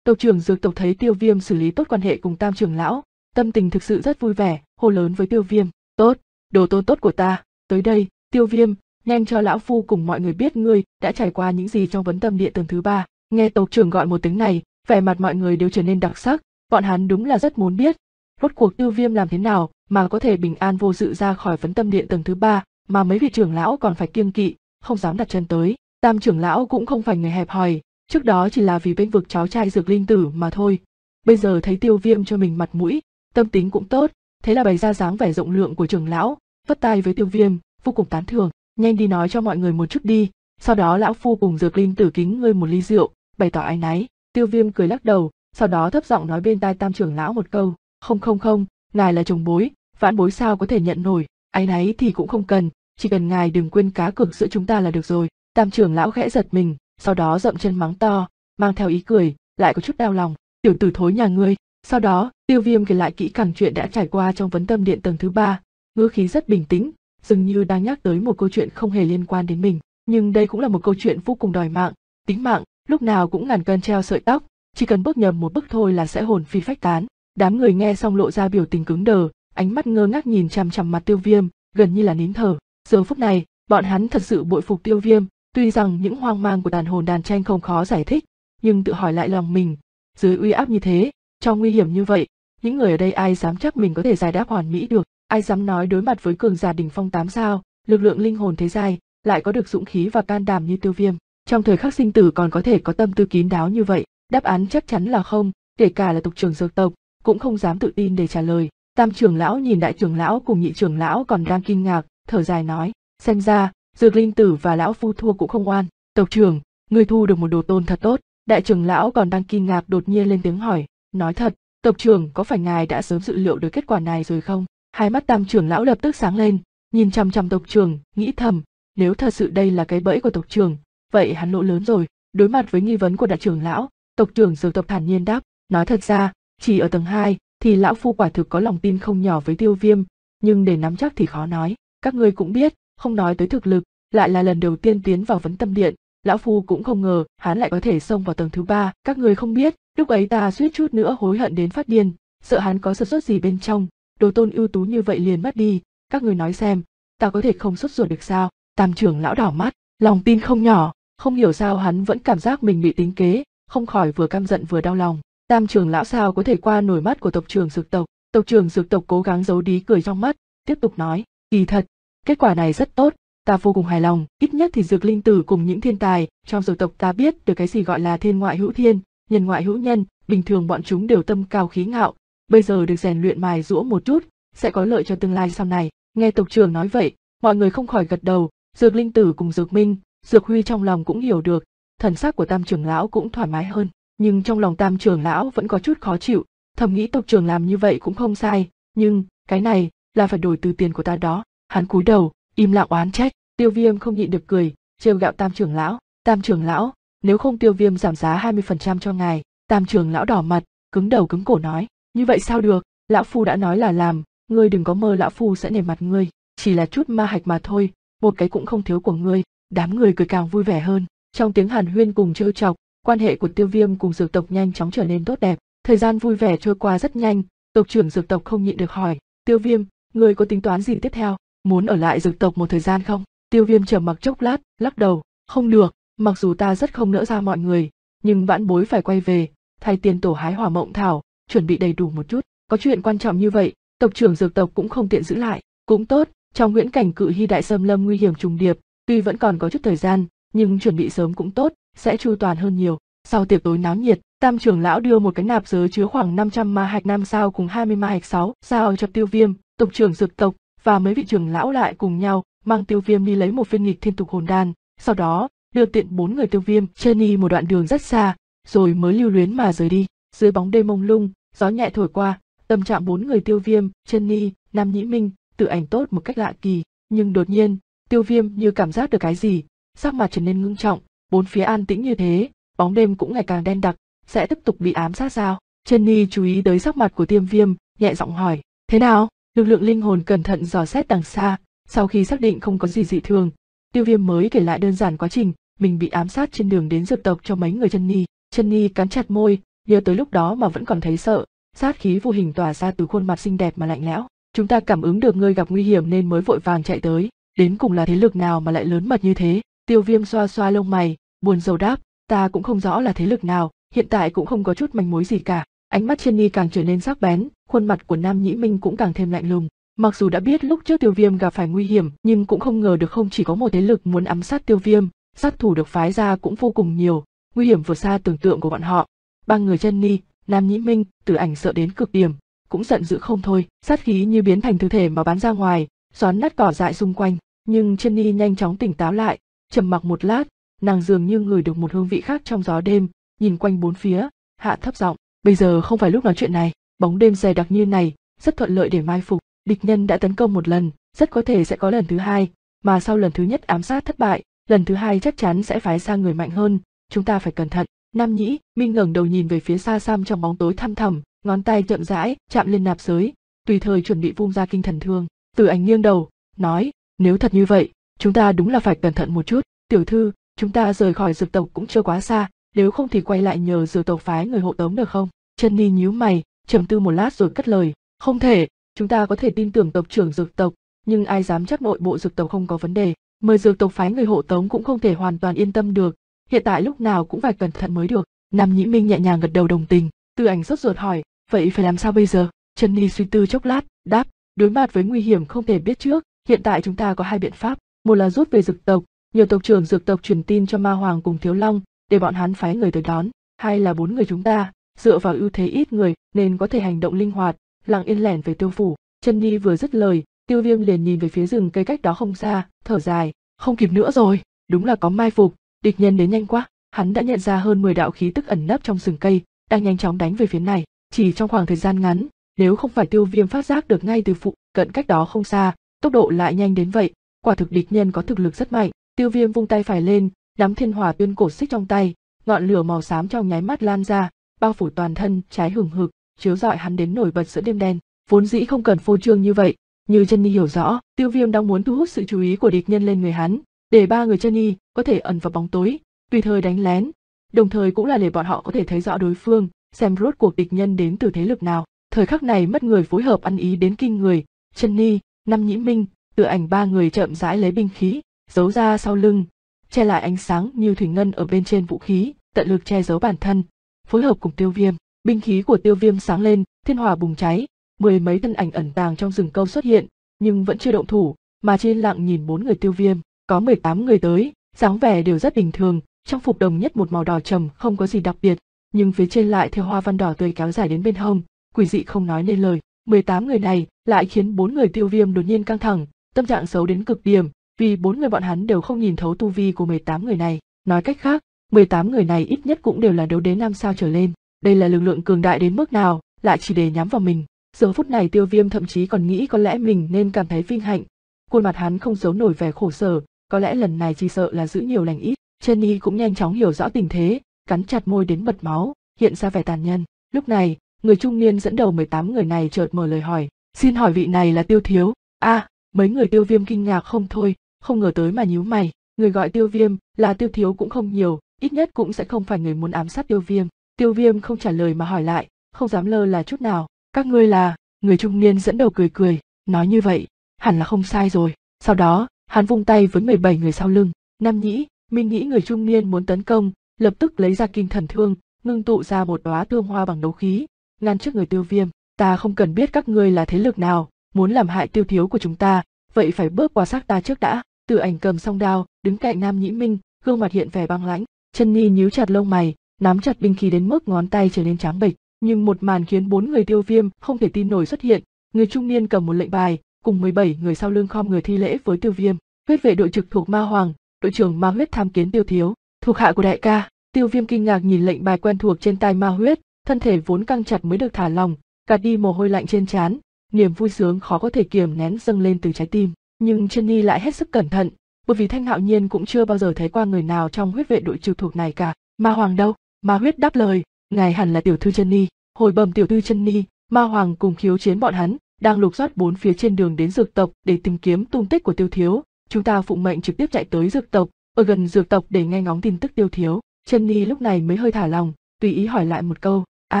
Tộc trưởng dược tộc thấy tiêu viêm xử lý tốt quan hệ cùng tam trưởng lão, tâm tình thực sự rất vui vẻ, hô lớn với tiêu viêm, tốt, đồ tôn tốt của ta, tới đây, tiêu viêm, nhanh cho lão phu cùng mọi người biết ngươi đã trải qua những gì trong vấn tâm địa tầng thứ ba. Nghe tộc trưởng gọi một tiếng này, vẻ mặt mọi người đều trở nên đặc sắc, bọn hắn đúng là rất muốn biết, rốt cuộc tiêu viêm làm thế nào mà có thể bình an vô sự ra khỏi vấn tâm điện tầng thứ ba mà mấy vị trưởng lão còn phải kiêng kỵ, không dám đặt chân tới. Tam trưởng lão cũng không phải người hẹp hòi, trước đó chỉ là vì bên vực cháu trai dược linh tử mà thôi. Bây giờ thấy tiêu viêm cho mình mặt mũi, tâm tính cũng tốt, thế là bày ra dáng vẻ rộng lượng của trưởng lão, vất tay với tiêu viêm, vô cùng tán thưởng, nhanh đi nói cho mọi người một chút đi, sau đó lão phu cùng dược linh tử kính ngươi một ly rượu, bày tỏ ái náy, tiêu viêm cười lắc đầu, sau đó thấp giọng nói bên tai tam trưởng lão một câu, không không không, ngài là chồng bối, vãn bối sao có thể nhận nổi, ái náy thì cũng không cần, chỉ cần ngài đừng quên cá cược giữa chúng ta là được rồi. Tam trưởng lão khẽ giật mình, sau đó dậm chân mắng to, mang theo ý cười, lại có chút đau lòng, tiểu tử thối nhà ngươi. Sau đó, tiêu viêm kể lại kỹ càng chuyện đã trải qua trong vấn tâm điện tầng thứ ba, ngữ khí rất bình tĩnh, dường như đang nhắc tới một câu chuyện không hề liên quan đến mình, nhưng đây cũng là một câu chuyện vô cùng đòi mạng, tính mạng, lúc nào cũng ngàn cân treo sợi tóc, chỉ cần bước nhầm một bước thôi là sẽ hồn phi phách tán. Đám người nghe xong lộ ra biểu tình cứng đờ, ánh mắt ngơ ngác nhìn chằm chằm mặt tiêu viêm, gần như là nín thở. Giờ phút này, bọn hắn thật sự bội phục tiêu viêm, Tuy rằng những hoang mang của đàn hồn đàn tranh không khó giải thích, nhưng tự hỏi lại lòng mình, dưới uy áp như thế, trong nguy hiểm như vậy, những người ở đây ai dám chắc mình có thể giải đáp hoàn mỹ được, ai dám nói đối mặt với cường giả đỉnh phong tám sao, lực lượng linh hồn thế giai, lại có được dũng khí và can đảm như tiêu viêm, trong thời khắc sinh tử còn có thể có tâm tư kín đáo như vậy, đáp án chắc chắn là không, kể cả là tục trưởng dược tộc, cũng không dám tự tin để trả lời. Tam trưởng lão nhìn đại trưởng lão cùng nhị trưởng lão còn đang kinh ngạc, thở dài nói, xem ra, Dược linh tử và lão phu thua cũng không oan. Tộc trưởng, người thu được một đồ tôn thật tốt. Đại trưởng lão còn đang kinh ngạc đột nhiên lên tiếng hỏi. Nói thật, tộc trưởng có phải ngài đã sớm dự liệu được kết quả này rồi không? Hai mắt tam trưởng lão lập tức sáng lên, nhìn chằm chằm tộc trưởng, nghĩ thầm, nếu thật sự đây là cái bẫy của tộc trưởng, vậy hắn lỗ lớn rồi. Đối mặt với nghi vấn của đại trưởng lão, tộc trưởng dược tập thản nhiên đáp, nói thật ra, chỉ ở tầng 2 thì lão phu quả thực có lòng tin không nhỏ với tiêu viêm, nhưng để nắm chắc thì khó nói. Các ngươi cũng biết, không nói tới thực lực, lại là lần đầu tiên tiến vào vấn tâm điện, lão phu cũng không ngờ hắn lại có thể xông vào tầng thứ ba, các người không biết, lúc ấy ta suýt chút nữa hối hận đến phát điên, sợ hắn có sật suất gì bên trong, đồ tôn ưu tú như vậy liền mất đi, các người nói xem, ta có thể không xuất ruột được sao, tam trưởng lão đỏ mắt, lòng tin không nhỏ, không hiểu sao hắn vẫn cảm giác mình bị tính kế, không khỏi vừa căm giận vừa đau lòng. Tam trưởng lão sao có thể qua nổi mắt của tộc trưởng dược tộc, tộc trưởng dược tộc cố gắng giấu đi cười trong mắt, tiếp tục nói, kỳ thật, kết quả này rất tốt, ta vô cùng hài lòng, ít nhất thì dược linh tử cùng những thiên tài, trong dầu tộc ta biết được cái gì gọi là thiên ngoại hữu thiên, nhân ngoại hữu nhân, bình thường bọn chúng đều tâm cao khí ngạo, bây giờ được rèn luyện mài rũa một chút, sẽ có lợi cho tương lai sau này. Nghe tộc trưởng nói vậy, mọi người không khỏi gật đầu, dược linh tử cùng dược minh, dược huy trong lòng cũng hiểu được, thần sắc của tam trưởng lão cũng thoải mái hơn, nhưng trong lòng tam trưởng lão vẫn có chút khó chịu, thầm nghĩ tộc trưởng làm như vậy cũng không sai, nhưng cái này là phải đổi từ tiền của ta đó, hắn cúi đầu, im lặng oán trách tiêu viêm không nhịn được cười trêu gạo tam trưởng lão tam trưởng lão nếu không tiêu viêm giảm giá 20% cho ngài tam trưởng lão đỏ mặt cứng đầu cứng cổ nói như vậy sao được lão phu đã nói là làm ngươi đừng có mơ lão phu sẽ nể mặt ngươi chỉ là chút ma hạch mà thôi một cái cũng không thiếu của ngươi đám người cười càng vui vẻ hơn trong tiếng hàn huyên cùng trêu chọc quan hệ của tiêu viêm cùng dược tộc nhanh chóng trở nên tốt đẹp thời gian vui vẻ trôi qua rất nhanh tộc trưởng dược tộc không nhịn được hỏi tiêu viêm ngươi có tính toán gì tiếp theo muốn ở lại dược tộc một thời gian không tiêu viêm trầm mặc chốc lát lắc đầu không được mặc dù ta rất không nỡ ra mọi người nhưng vãn bối phải quay về thay tiền tổ hái hỏa mộng thảo chuẩn bị đầy đủ một chút có chuyện quan trọng như vậy tộc trưởng dược tộc cũng không tiện giữ lại cũng tốt trong nguyễn cảnh cự hy đại sâm lâm nguy hiểm trùng điệp tuy vẫn còn có chút thời gian nhưng chuẩn bị sớm cũng tốt sẽ chu toàn hơn nhiều sau tiệc tối náo nhiệt tam trưởng lão đưa một cái nạp giới chứa khoảng 500 ma hạch nam sao cùng 20 ma hạch 6 sao cho tiêu viêm tộc trưởng dược tộc và mấy vị trưởng lão lại cùng nhau mang tiêu viêm đi lấy một viên nghịch thiên tục hồn đan, sau đó đưa tiện bốn người tiêu viêm trên đi một đoạn đường rất xa, rồi mới lưu luyến mà rời đi. Dưới bóng đêm mông lung, gió nhẹ thổi qua, tâm trạng bốn người tiêu viêm, chân ni, nam nhĩ minh, tự ảnh tốt một cách lạ kỳ, nhưng đột nhiên, tiêu viêm như cảm giác được cái gì, sắc mặt trở nên ngưng trọng, bốn phía an tĩnh như thế, bóng đêm cũng ngày càng đen đặc, sẽ tiếp tục bị ám sát sao? Chân ni chú ý tới sắc mặt của tiêm viêm, nhẹ giọng hỏi, thế nào? lực lượng linh hồn cẩn thận dò xét đằng xa sau khi xác định không có gì dị thường tiêu viêm mới kể lại đơn giản quá trình mình bị ám sát trên đường đến dược tộc cho mấy người chân ni chân ni cắn chặt môi nhớ tới lúc đó mà vẫn còn thấy sợ sát khí vô hình tỏa ra từ khuôn mặt xinh đẹp mà lạnh lẽo chúng ta cảm ứng được ngươi gặp nguy hiểm nên mới vội vàng chạy tới đến cùng là thế lực nào mà lại lớn mật như thế tiêu viêm xoa xoa lông mày buồn rầu đáp ta cũng không rõ là thế lực nào hiện tại cũng không có chút manh mối gì cả Ánh mắt Jenny càng trở nên sắc bén, khuôn mặt của Nam Nhĩ Minh cũng càng thêm lạnh lùng. Mặc dù đã biết lúc trước Tiêu Viêm gặp phải nguy hiểm, nhưng cũng không ngờ được không chỉ có một thế lực muốn ám sát Tiêu Viêm, sát thủ được phái ra cũng vô cùng nhiều, nguy hiểm vượt xa tưởng tượng của bọn họ. Ba người Jenny, Nam Nhĩ Minh, từ Ảnh sợ đến cực điểm, cũng giận dữ không thôi, sát khí như biến thành thứ thể mà bắn ra ngoài, xoắn nát cỏ dại xung quanh, nhưng Jenny nhanh chóng tỉnh táo lại, trầm mặc một lát, nàng dường như ngửi được một hương vị khác trong gió đêm, nhìn quanh bốn phía, hạ thấp giọng, Bây giờ không phải lúc nói chuyện này, bóng đêm dày đặc như này, rất thuận lợi để mai phục. Địch nhân đã tấn công một lần, rất có thể sẽ có lần thứ hai, mà sau lần thứ nhất ám sát thất bại, lần thứ hai chắc chắn sẽ phái sang người mạnh hơn, chúng ta phải cẩn thận. Nam Nhĩ, Minh ngẩng đầu nhìn về phía xa xăm trong bóng tối thăm thầm, ngón tay chậm rãi chạm lên nạp giới, tùy thời chuẩn bị vung ra kinh thần thương. Từ ảnh nghiêng đầu, nói, nếu thật như vậy, chúng ta đúng là phải cẩn thận một chút. Tiểu thư, chúng ta rời khỏi dược tộc cũng chưa quá xa, nếu không thì quay lại nhờ dược tộc phái người hộ tống được không? Chân Ni nhíu mày, trầm tư một lát rồi cất lời, không thể, chúng ta có thể tin tưởng tộc trưởng dược tộc, nhưng ai dám chắc nội bộ dược tộc không có vấn đề, mời dược tộc phái người hộ tống cũng không thể hoàn toàn yên tâm được, hiện tại lúc nào cũng phải cẩn thận mới được. Nam Nhĩ Minh nhẹ nhàng gật đầu đồng tình, Tư Ảnh sốt ruột hỏi, vậy phải làm sao bây giờ? Chân Ni suy tư chốc lát, đáp, đối mặt với nguy hiểm không thể biết trước, hiện tại chúng ta có hai biện pháp, một là rút về dược tộc, nhờ tộc trưởng dược tộc truyền tin cho Ma Hoàng cùng Thiếu Long, để bọn hắn phái người tới đón, hai là bốn người chúng ta, dựa vào ưu thế ít người nên có thể hành động linh hoạt, lặng yên lẻn về tiêu phủ. Chân đi vừa dứt lời, tiêu viêm liền nhìn về phía rừng cây cách đó không xa, thở dài, không kịp nữa rồi, đúng là có mai phục, địch nhân đến nhanh quá. Hắn đã nhận ra hơn 10 đạo khí tức ẩn nấp trong rừng cây, đang nhanh chóng đánh về phía này, chỉ trong khoảng thời gian ngắn, nếu không phải tiêu viêm phát giác được ngay từ phụ cận cách đó không xa, tốc độ lại nhanh đến vậy, quả thực địch nhân có thực lực rất mạnh, tiêu viêm vung tay phải lên, nắm thiên hỏa tuyên cổ xích trong tay, ngọn lửa màu xám trong nháy mắt lan ra, bao phủ toàn thân, trái hừng hực, chiếu rọi hắn đến nổi bật giữa đêm đen. Vốn dĩ không cần phô trương như vậy, như chân ni hiểu rõ, Tiêu Viêm đang muốn thu hút sự chú ý của địch nhân lên người hắn, để ba người chân ni có thể ẩn vào bóng tối, tùy thời đánh lén, đồng thời cũng là để bọn họ có thể thấy rõ đối phương, xem rốt cuộc địch nhân đến từ thế lực nào. Thời khắc này mất người phối hợp ăn ý đến kinh người, chân ni Năm Nhĩ Minh, tự ảnh ba người chậm rãi lấy binh khí, giấu ra sau lưng, che lại ánh sáng như thủy ngân ở bên trên vũ khí, tận lực che giấu bản thân, phối hợp cùng tiêu viêm binh khí của tiêu viêm sáng lên thiên hỏa bùng cháy mười mấy thân ảnh ẩn tàng trong rừng câu xuất hiện nhưng vẫn chưa động thủ mà trên lặng nhìn bốn người tiêu viêm có mười tám người tới dáng vẻ đều rất bình thường trong phục đồng nhất một màu đỏ trầm không có gì đặc biệt nhưng phía trên lại theo hoa văn đỏ tươi kéo dài đến bên hông quỷ dị không nói nên lời mười tám người này lại khiến bốn người tiêu viêm đột nhiên căng thẳng tâm trạng xấu đến cực điểm vì bốn người bọn hắn đều không nhìn thấu tu vi của mười tám người này nói cách khác 18 người này ít nhất cũng đều là đấu đế năm sao trở lên. Đây là lực lượng cường đại đến mức nào, lại chỉ để nhắm vào mình. Giờ phút này tiêu viêm thậm chí còn nghĩ có lẽ mình nên cảm thấy vinh hạnh. Khuôn mặt hắn không giấu nổi vẻ khổ sở, có lẽ lần này chỉ sợ là giữ nhiều lành ít. Jenny cũng nhanh chóng hiểu rõ tình thế, cắn chặt môi đến bật máu, hiện ra vẻ tàn nhân. Lúc này, người trung niên dẫn đầu 18 người này chợt mở lời hỏi, xin hỏi vị này là tiêu thiếu. a à, mấy người tiêu viêm kinh ngạc không thôi, không ngờ tới mà nhíu mày, người gọi tiêu viêm là tiêu thiếu cũng không nhiều, ít nhất cũng sẽ không phải người muốn ám sát tiêu viêm tiêu viêm không trả lời mà hỏi lại không dám lơ là chút nào các ngươi là người trung niên dẫn đầu cười cười nói như vậy hẳn là không sai rồi sau đó hắn vung tay với 17 người sau lưng nam nhĩ minh nghĩ người trung niên muốn tấn công lập tức lấy ra kinh thần thương ngưng tụ ra một đóa tương hoa bằng đấu khí ngăn trước người tiêu viêm ta không cần biết các ngươi là thế lực nào muốn làm hại tiêu thiếu của chúng ta vậy phải bước qua xác ta trước đã từ ảnh cầm song đao đứng cạnh nam nhĩ minh gương mặt hiện vẻ băng lãnh chân nhi nhíu chặt lông mày nắm chặt binh khí đến mức ngón tay trở nên trắng bệch nhưng một màn khiến bốn người tiêu viêm không thể tin nổi xuất hiện người trung niên cầm một lệnh bài cùng 17 người sau lưng khom người thi lễ với tiêu viêm huyết vệ đội trực thuộc ma hoàng đội trưởng ma huyết tham kiến tiêu thiếu thuộc hạ của đại ca tiêu viêm kinh ngạc nhìn lệnh bài quen thuộc trên tay ma huyết thân thể vốn căng chặt mới được thả lòng gạt đi mồ hôi lạnh trên trán niềm vui sướng khó có thể kiềm nén dâng lên từ trái tim nhưng chân nhi lại hết sức cẩn thận bởi vì Thanh Hạo Nhiên cũng chưa bao giờ thấy qua người nào trong huyết vệ đội trực thuộc này cả. Ma Hoàng đâu? Ma huyết đáp lời, ngài hẳn là tiểu thư chân ni, hồi bẩm tiểu thư chân ni, Ma Hoàng cùng khiếu chiến bọn hắn, đang lục soát bốn phía trên đường đến dược tộc để tìm kiếm tung tích của tiêu thiếu, chúng ta phụng mệnh trực tiếp chạy tới dược tộc, ở gần dược tộc để nghe ngóng tin tức tiêu thiếu. Chân ni lúc này mới hơi thả lòng, tùy ý hỏi lại một câu, a,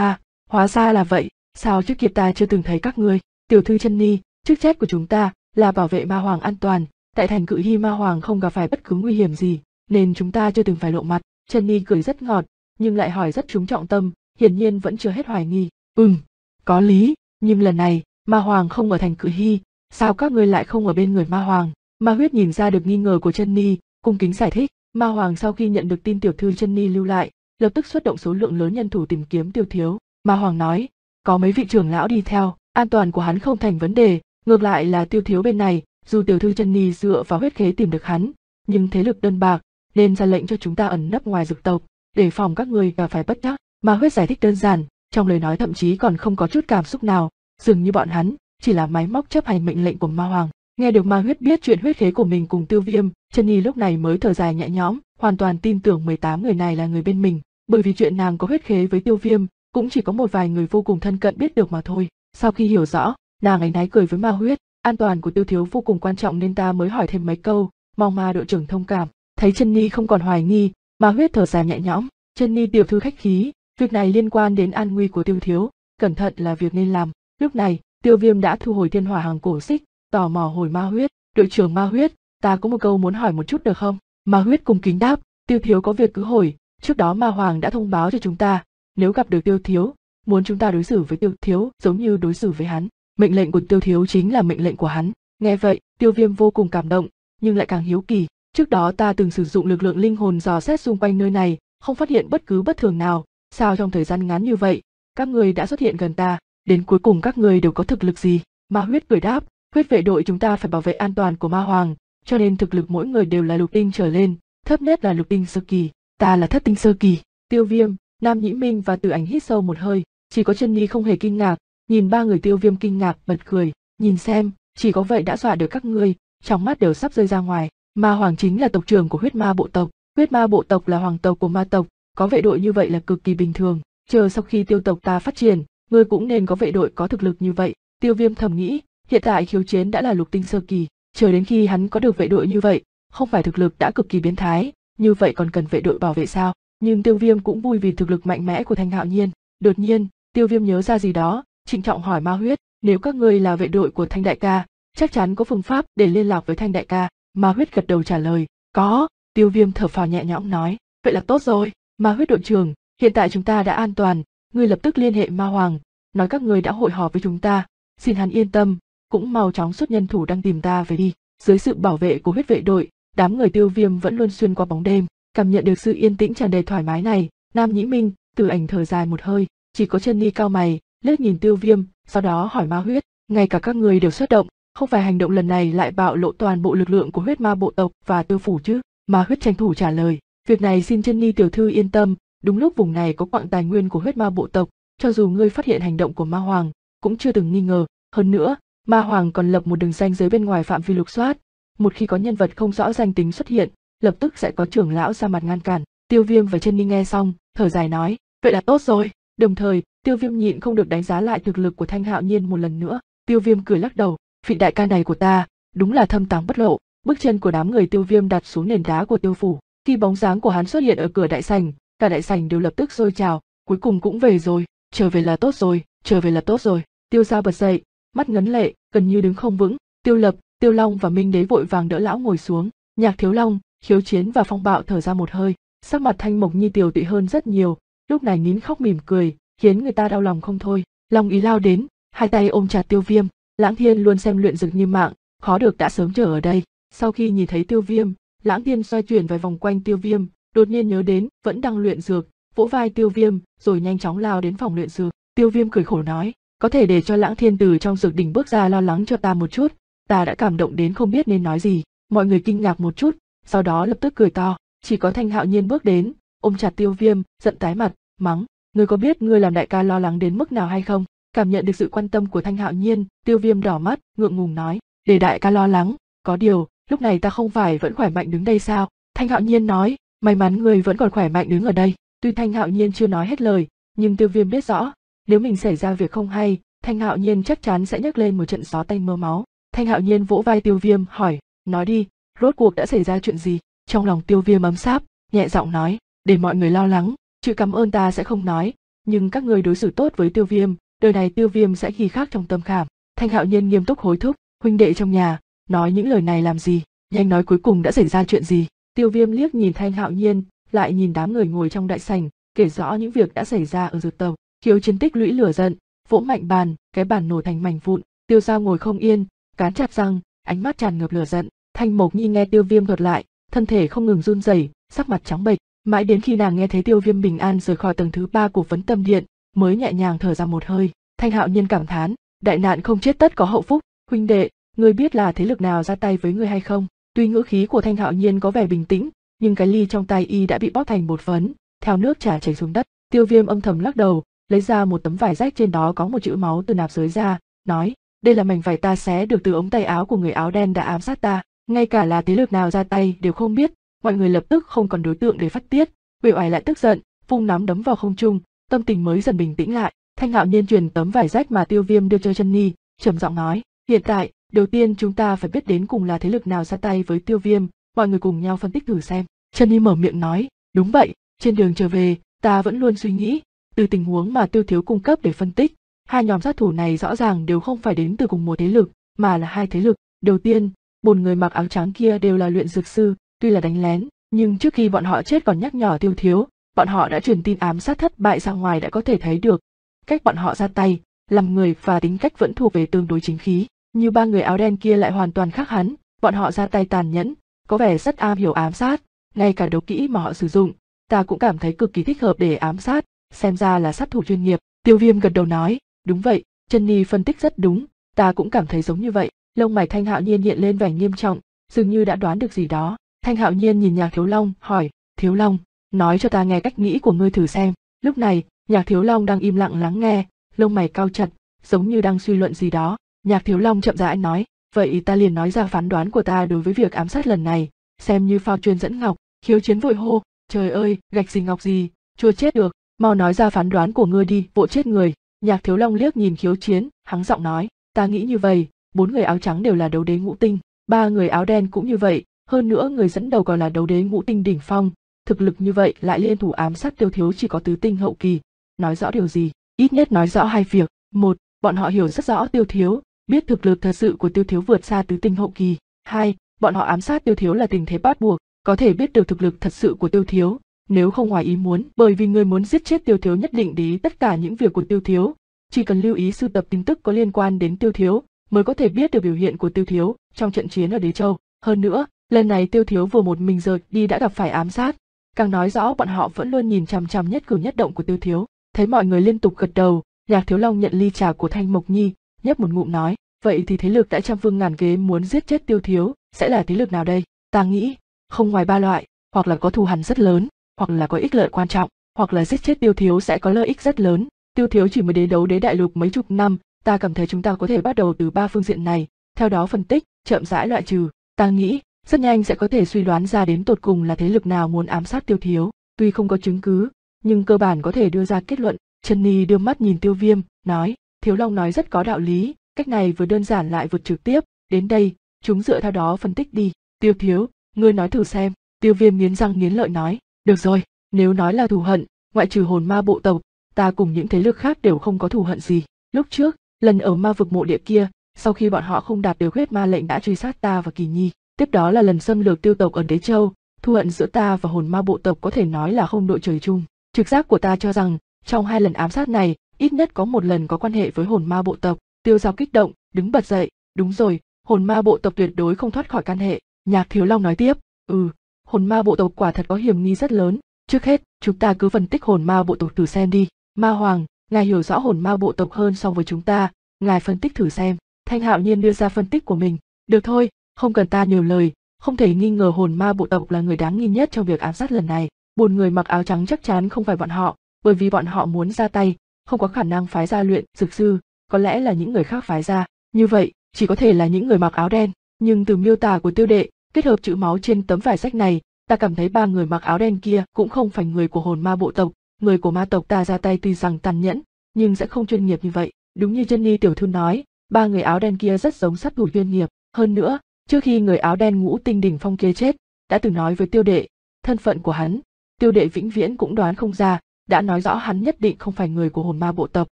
à, hóa ra là vậy, sao trước kia ta chưa từng thấy các ngươi, tiểu thư chân ni, chức trách của chúng ta là bảo vệ Ma Hoàng an toàn, tại thành cự Hy Ma Hoàng không gặp phải bất cứ nguy hiểm gì, nên chúng ta chưa từng phải lộ mặt. chân Ni cười rất ngọt, nhưng lại hỏi rất trúng trọng tâm, hiển nhiên vẫn chưa hết hoài nghi. Ừm, có lý, nhưng lần này, Ma Hoàng không ở thành cự Hy, sao các ngươi lại không ở bên người Ma Hoàng? Ma Huyết nhìn ra được nghi ngờ của chân Ni, cung kính giải thích. Ma Hoàng sau khi nhận được tin tiểu thư chân Ni lưu lại, lập tức xuất động số lượng lớn nhân thủ tìm kiếm tiêu thiếu. Ma Hoàng nói, có mấy vị trưởng lão đi theo, an toàn của hắn không thành vấn đề, ngược lại là tiêu thiếu bên này, dù tiểu thư chân ni dựa vào huyết khế tìm được hắn, nhưng thế lực đơn bạc nên ra lệnh cho chúng ta ẩn nấp ngoài dực tộc, để phòng các người gặp phải bất trắc. Mà huyết giải thích đơn giản, trong lời nói thậm chí còn không có chút cảm xúc nào, dường như bọn hắn chỉ là máy móc chấp hành mệnh lệnh của ma hoàng. Nghe được ma huyết biết chuyện huyết khế của mình cùng tiêu viêm, chân nhi lúc này mới thở dài nhẹ nhõm, hoàn toàn tin tưởng 18 người này là người bên mình, bởi vì chuyện nàng có huyết khế với tiêu viêm, cũng chỉ có một vài người vô cùng thân cận biết được mà thôi. Sau khi hiểu rõ, nàng ấy náy cười với ma huyết, An toàn của tiêu thiếu vô cùng quan trọng nên ta mới hỏi thêm mấy câu, mong ma đội trưởng thông cảm. Thấy chân ni không còn hoài nghi, mà huyết thở dài nhẹ nhõm, chân ni tiểu thư khách khí, việc này liên quan đến an nguy của tiêu thiếu, cẩn thận là việc nên làm. Lúc này, tiêu viêm đã thu hồi thiên hỏa hàng cổ xích, tò mò hồi ma huyết, đội trưởng ma huyết, ta có một câu muốn hỏi một chút được không? Ma huyết cùng kính đáp, tiêu thiếu có việc cứ hồi, trước đó ma hoàng đã thông báo cho chúng ta, nếu gặp được tiêu thiếu, muốn chúng ta đối xử với tiêu thiếu giống như đối xử với hắn. Mệnh lệnh của Tiêu Thiếu chính là mệnh lệnh của hắn. Nghe vậy, Tiêu Viêm vô cùng cảm động, nhưng lại càng hiếu kỳ. Trước đó ta từng sử dụng lực lượng linh hồn dò xét xung quanh nơi này, không phát hiện bất cứ bất thường nào. Sao trong thời gian ngắn như vậy, các người đã xuất hiện gần ta, đến cuối cùng các người đều có thực lực gì? Ma huyết cười đáp, huyết vệ đội chúng ta phải bảo vệ an toàn của ma hoàng, cho nên thực lực mỗi người đều là lục tinh trở lên, thấp nhất là lục tinh sơ kỳ, ta là thất tinh sơ kỳ. Tiêu Viêm, Nam Nhĩ Minh và Tử Ảnh hít sâu một hơi, chỉ có chân ni không hề kinh ngạc, Nhìn ba người tiêu viêm kinh ngạc bật cười, nhìn xem, chỉ có vậy đã dọa được các ngươi, trong mắt đều sắp rơi ra ngoài. Ma Hoàng chính là tộc trưởng của huyết ma bộ tộc, huyết ma bộ tộc là hoàng tộc của ma tộc, có vệ đội như vậy là cực kỳ bình thường, chờ sau khi tiêu tộc ta phát triển, ngươi cũng nên có vệ đội có thực lực như vậy. Tiêu viêm thầm nghĩ, hiện tại khiếu chiến đã là lục tinh sơ kỳ, chờ đến khi hắn có được vệ đội như vậy, không phải thực lực đã cực kỳ biến thái, như vậy còn cần vệ đội bảo vệ sao? Nhưng tiêu viêm cũng vui vì thực lực mạnh mẽ của thanh hạo nhiên. Đột nhiên, tiêu viêm nhớ ra gì đó, trịnh trọng hỏi ma huyết, nếu các ngươi là vệ đội của Thanh Đại ca, chắc chắn có phương pháp để liên lạc với Thanh Đại ca. Ma huyết gật đầu trả lời, có, tiêu viêm thở phào nhẹ nhõm nói, vậy là tốt rồi, ma huyết đội trưởng, hiện tại chúng ta đã an toàn, ngươi lập tức liên hệ ma hoàng, nói các ngươi đã hội họp với chúng ta, xin hắn yên tâm, cũng mau chóng xuất nhân thủ đang tìm ta về đi. Dưới sự bảo vệ của huyết vệ đội, đám người tiêu viêm vẫn luôn xuyên qua bóng đêm, cảm nhận được sự yên tĩnh tràn đầy thoải mái này, Nam Nhĩ Minh, từ ảnh thở dài một hơi, chỉ có chân ni cao mày, lướt nhìn tiêu viêm sau đó hỏi ma huyết ngay cả các người đều xuất động không phải hành động lần này lại bạo lộ toàn bộ lực lượng của huyết ma bộ tộc và tiêu phủ chứ ma huyết tranh thủ trả lời việc này xin chân ni tiểu thư yên tâm đúng lúc vùng này có quặng tài nguyên của huyết ma bộ tộc cho dù ngươi phát hiện hành động của ma hoàng cũng chưa từng nghi ngờ hơn nữa ma hoàng còn lập một đường danh giới bên ngoài phạm vi lục soát một khi có nhân vật không rõ danh tính xuất hiện lập tức sẽ có trưởng lão ra mặt ngăn cản tiêu viêm và chân ni nghe xong thở dài nói vậy là tốt rồi Đồng thời, Tiêu Viêm nhịn không được đánh giá lại thực lực của Thanh Hạo Nhiên một lần nữa. Tiêu Viêm cười lắc đầu, vị đại ca này của ta, đúng là thâm tàng bất lộ. Bước chân của đám người Tiêu Viêm đặt xuống nền đá của Tiêu phủ, khi bóng dáng của hắn xuất hiện ở cửa đại sảnh, cả đại sảnh đều lập tức rôi trào, cuối cùng cũng về rồi, trở về là tốt rồi, trở về là tốt rồi. Tiêu Gia bật dậy, mắt ngấn lệ, gần như đứng không vững, Tiêu Lập, Tiêu Long và Minh Đế vội vàng đỡ lão ngồi xuống, Nhạc Thiếu Long, Khiếu Chiến và Phong Bạo thở ra một hơi, sắc mặt Thanh Mộc Nhi tiểu tụy hơn rất nhiều, lúc này nín khóc mỉm cười, khiến người ta đau lòng không thôi. Long ý lao đến, hai tay ôm chặt tiêu viêm, lãng thiên luôn xem luyện dược như mạng, khó được đã sớm trở ở đây. Sau khi nhìn thấy tiêu viêm, lãng thiên xoay chuyển vài vòng quanh tiêu viêm, đột nhiên nhớ đến vẫn đang luyện dược, vỗ vai tiêu viêm rồi nhanh chóng lao đến phòng luyện dược. Tiêu viêm cười khổ nói, có thể để cho lãng thiên từ trong dược đỉnh bước ra lo lắng cho ta một chút, ta đã cảm động đến không biết nên nói gì. Mọi người kinh ngạc một chút, sau đó lập tức cười to, chỉ có thanh hạo nhiên bước đến, ôm chặt tiêu viêm, giận tái mặt, mắng, ngươi có biết ngươi làm đại ca lo lắng đến mức nào hay không? Cảm nhận được sự quan tâm của Thanh Hạo Nhiên, Tiêu Viêm đỏ mắt, ngượng ngùng nói, để đại ca lo lắng, có điều, lúc này ta không phải vẫn khỏe mạnh đứng đây sao? Thanh Hạo Nhiên nói, may mắn ngươi vẫn còn khỏe mạnh đứng ở đây. Tuy Thanh Hạo Nhiên chưa nói hết lời, nhưng Tiêu Viêm biết rõ, nếu mình xảy ra việc không hay, Thanh Hạo Nhiên chắc chắn sẽ nhấc lên một trận gió tay mưa máu. Thanh Hạo Nhiên vỗ vai Tiêu Viêm hỏi, nói đi, rốt cuộc đã xảy ra chuyện gì? Trong lòng Tiêu Viêm ấm sáp, nhẹ giọng nói, để mọi người lo lắng, chữ cảm ơn ta sẽ không nói nhưng các người đối xử tốt với tiêu viêm đời này tiêu viêm sẽ ghi khắc trong tâm khảm thanh hạo nhiên nghiêm túc hối thúc huynh đệ trong nhà nói những lời này làm gì nhanh nói cuối cùng đã xảy ra chuyện gì tiêu viêm liếc nhìn thanh hạo nhiên lại nhìn đám người ngồi trong đại sảnh kể rõ những việc đã xảy ra ở dược tàu khiếu chiến tích lũy lửa giận vỗ mạnh bàn cái bàn nổ thành mảnh vụn tiêu dao ngồi không yên cán chặt răng ánh mắt tràn ngập lửa giận thanh mộc nhi nghe tiêu viêm thuật lại thân thể không ngừng run rẩy sắc mặt trắng bệch Mãi đến khi nàng nghe thấy tiêu viêm bình an rời khỏi tầng thứ ba của vấn tâm điện, mới nhẹ nhàng thở ra một hơi. Thanh hạo nhiên cảm thán, đại nạn không chết tất có hậu phúc, huynh đệ, ngươi biết là thế lực nào ra tay với ngươi hay không? Tuy ngữ khí của thanh hạo nhiên có vẻ bình tĩnh, nhưng cái ly trong tay y đã bị bóp thành bột phấn, theo nước trà chảy xuống đất. Tiêu viêm âm thầm lắc đầu, lấy ra một tấm vải rách trên đó có một chữ máu từ nạp dưới ra, nói, đây là mảnh vải ta xé được từ ống tay áo của người áo đen đã ám sát ta, ngay cả là thế lực nào ra tay đều không biết, mọi người lập tức không còn đối tượng để phát tiết uể oải lại tức giận vung nắm đấm vào không trung tâm tình mới dần bình tĩnh lại thanh Hạo nhiên truyền tấm vải rách mà tiêu viêm đưa cho chân nhi trầm giọng nói hiện tại đầu tiên chúng ta phải biết đến cùng là thế lực nào ra tay với tiêu viêm mọi người cùng nhau phân tích thử xem chân nhi mở miệng nói đúng vậy trên đường trở về ta vẫn luôn suy nghĩ từ tình huống mà tiêu thiếu cung cấp để phân tích hai nhóm sát thủ này rõ ràng đều không phải đến từ cùng một thế lực mà là hai thế lực đầu tiên một người mặc áo trắng kia đều là luyện dược sư Tuy là đánh lén, nhưng trước khi bọn họ chết còn nhắc nhở tiêu thiếu, bọn họ đã truyền tin ám sát thất bại ra ngoài đã có thể thấy được. Cách bọn họ ra tay, làm người và tính cách vẫn thuộc về tương đối chính khí. Như ba người áo đen kia lại hoàn toàn khác hắn, bọn họ ra tay tàn nhẫn, có vẻ rất am hiểu ám sát, ngay cả đấu kỹ mà họ sử dụng, ta cũng cảm thấy cực kỳ thích hợp để ám sát, xem ra là sát thủ chuyên nghiệp. Tiêu viêm gật đầu nói, đúng vậy, chân Ni phân tích rất đúng, ta cũng cảm thấy giống như vậy. Lông mày thanh hạo nhiên hiện lên vẻ nghiêm trọng, dường như đã đoán được gì đó. Thanh Hạo Nhiên nhìn Nhạc Thiếu Long, hỏi, Thiếu Long, nói cho ta nghe cách nghĩ của ngươi thử xem. Lúc này, Nhạc Thiếu Long đang im lặng lắng nghe, lông mày cao chặt, giống như đang suy luận gì đó. Nhạc Thiếu Long chậm rãi nói, vậy ta liền nói ra phán đoán của ta đối với việc ám sát lần này, xem như phao chuyên dẫn ngọc, khiếu chiến vội hô, trời ơi, gạch gì ngọc gì, chưa chết được, mau nói ra phán đoán của ngươi đi, bộ chết người. Nhạc Thiếu Long liếc nhìn khiếu chiến, hắng giọng nói, ta nghĩ như vậy, bốn người áo trắng đều là đấu đế ngũ tinh, ba người áo đen cũng như vậy, hơn nữa người dẫn đầu còn là đấu đế ngũ tinh đỉnh phong, thực lực như vậy lại liên thủ ám sát tiêu thiếu chỉ có tứ tinh hậu kỳ, nói rõ điều gì? Ít nhất nói rõ hai việc, một, bọn họ hiểu rất rõ tiêu thiếu, biết thực lực thật sự của tiêu thiếu vượt xa tứ tinh hậu kỳ, hai, bọn họ ám sát tiêu thiếu là tình thế bắt buộc, có thể biết được thực lực thật sự của tiêu thiếu, nếu không ngoài ý muốn, bởi vì người muốn giết chết tiêu thiếu nhất định để ý tất cả những việc của tiêu thiếu, chỉ cần lưu ý sưu tập tin tức có liên quan đến tiêu thiếu, mới có thể biết được biểu hiện của tiêu thiếu trong trận chiến ở Đế Châu. Hơn nữa, Lần này tiêu thiếu vừa một mình rời đi đã gặp phải ám sát, càng nói rõ bọn họ vẫn luôn nhìn chằm chằm nhất cử nhất động của tiêu thiếu. Thấy mọi người liên tục gật đầu, nhạc thiếu long nhận ly trà của Thanh Mộc Nhi, nhấp một ngụm nói, vậy thì thế lực đã trăm vương ngàn kế muốn giết chết tiêu thiếu, sẽ là thế lực nào đây? Ta nghĩ, không ngoài ba loại, hoặc là có thù hằn rất lớn, hoặc là có ích lợi quan trọng, hoặc là giết chết tiêu thiếu sẽ có lợi ích rất lớn. Tiêu thiếu chỉ mới đế đấu đế đại lục mấy chục năm, ta cảm thấy chúng ta có thể bắt đầu từ ba phương diện này, theo đó phân tích, chậm rãi loại trừ. Ta nghĩ, rất nhanh sẽ có thể suy đoán ra đến tột cùng là thế lực nào muốn ám sát tiêu thiếu tuy không có chứng cứ nhưng cơ bản có thể đưa ra kết luận trần ni đưa mắt nhìn tiêu viêm nói thiếu long nói rất có đạo lý cách này vừa đơn giản lại vượt trực tiếp đến đây chúng dựa theo đó phân tích đi tiêu thiếu ngươi nói thử xem tiêu viêm nghiến răng nghiến lợi nói được rồi nếu nói là thù hận ngoại trừ hồn ma bộ tộc ta cùng những thế lực khác đều không có thù hận gì lúc trước lần ở ma vực mộ địa kia sau khi bọn họ không đạt được huyết ma lệnh đã truy sát ta và kỳ nhi Tiếp đó là lần xâm lược tiêu tộc ở Đế Châu, thu hận giữa ta và hồn ma bộ tộc có thể nói là không đội trời chung. Trực giác của ta cho rằng, trong hai lần ám sát này, ít nhất có một lần có quan hệ với hồn ma bộ tộc. Tiêu Giao kích động, đứng bật dậy, đúng rồi, hồn ma bộ tộc tuyệt đối không thoát khỏi can hệ. Nhạc Thiếu Long nói tiếp, ừ, hồn ma bộ tộc quả thật có hiểm nghi rất lớn. Trước hết, chúng ta cứ phân tích hồn ma bộ tộc thử xem đi. Ma Hoàng, ngài hiểu rõ hồn ma bộ tộc hơn so với chúng ta, ngài phân tích thử xem. Thanh Hạo Nhiên đưa ra phân tích của mình. Được thôi, không cần ta nhiều lời, không thể nghi ngờ hồn ma bộ tộc là người đáng nghi nhất trong việc ám sát lần này. Buồn người mặc áo trắng chắc chắn không phải bọn họ, bởi vì bọn họ muốn ra tay, không có khả năng phái ra luyện dược sư, có lẽ là những người khác phái ra. Như vậy, chỉ có thể là những người mặc áo đen. Nhưng từ miêu tả của tiêu đệ, kết hợp chữ máu trên tấm vải sách này, ta cảm thấy ba người mặc áo đen kia cũng không phải người của hồn ma bộ tộc, người của ma tộc ta ra tay tuy rằng tàn nhẫn, nhưng sẽ không chuyên nghiệp như vậy. Đúng như Jenny tiểu thư nói, ba người áo đen kia rất giống sát thủ chuyên nghiệp, hơn nữa, Trước khi người áo đen ngũ tinh đình phong kia chết, đã từng nói với tiêu đệ, thân phận của hắn, tiêu đệ vĩnh viễn cũng đoán không ra, đã nói rõ hắn nhất định không phải người của hồn ma bộ tộc,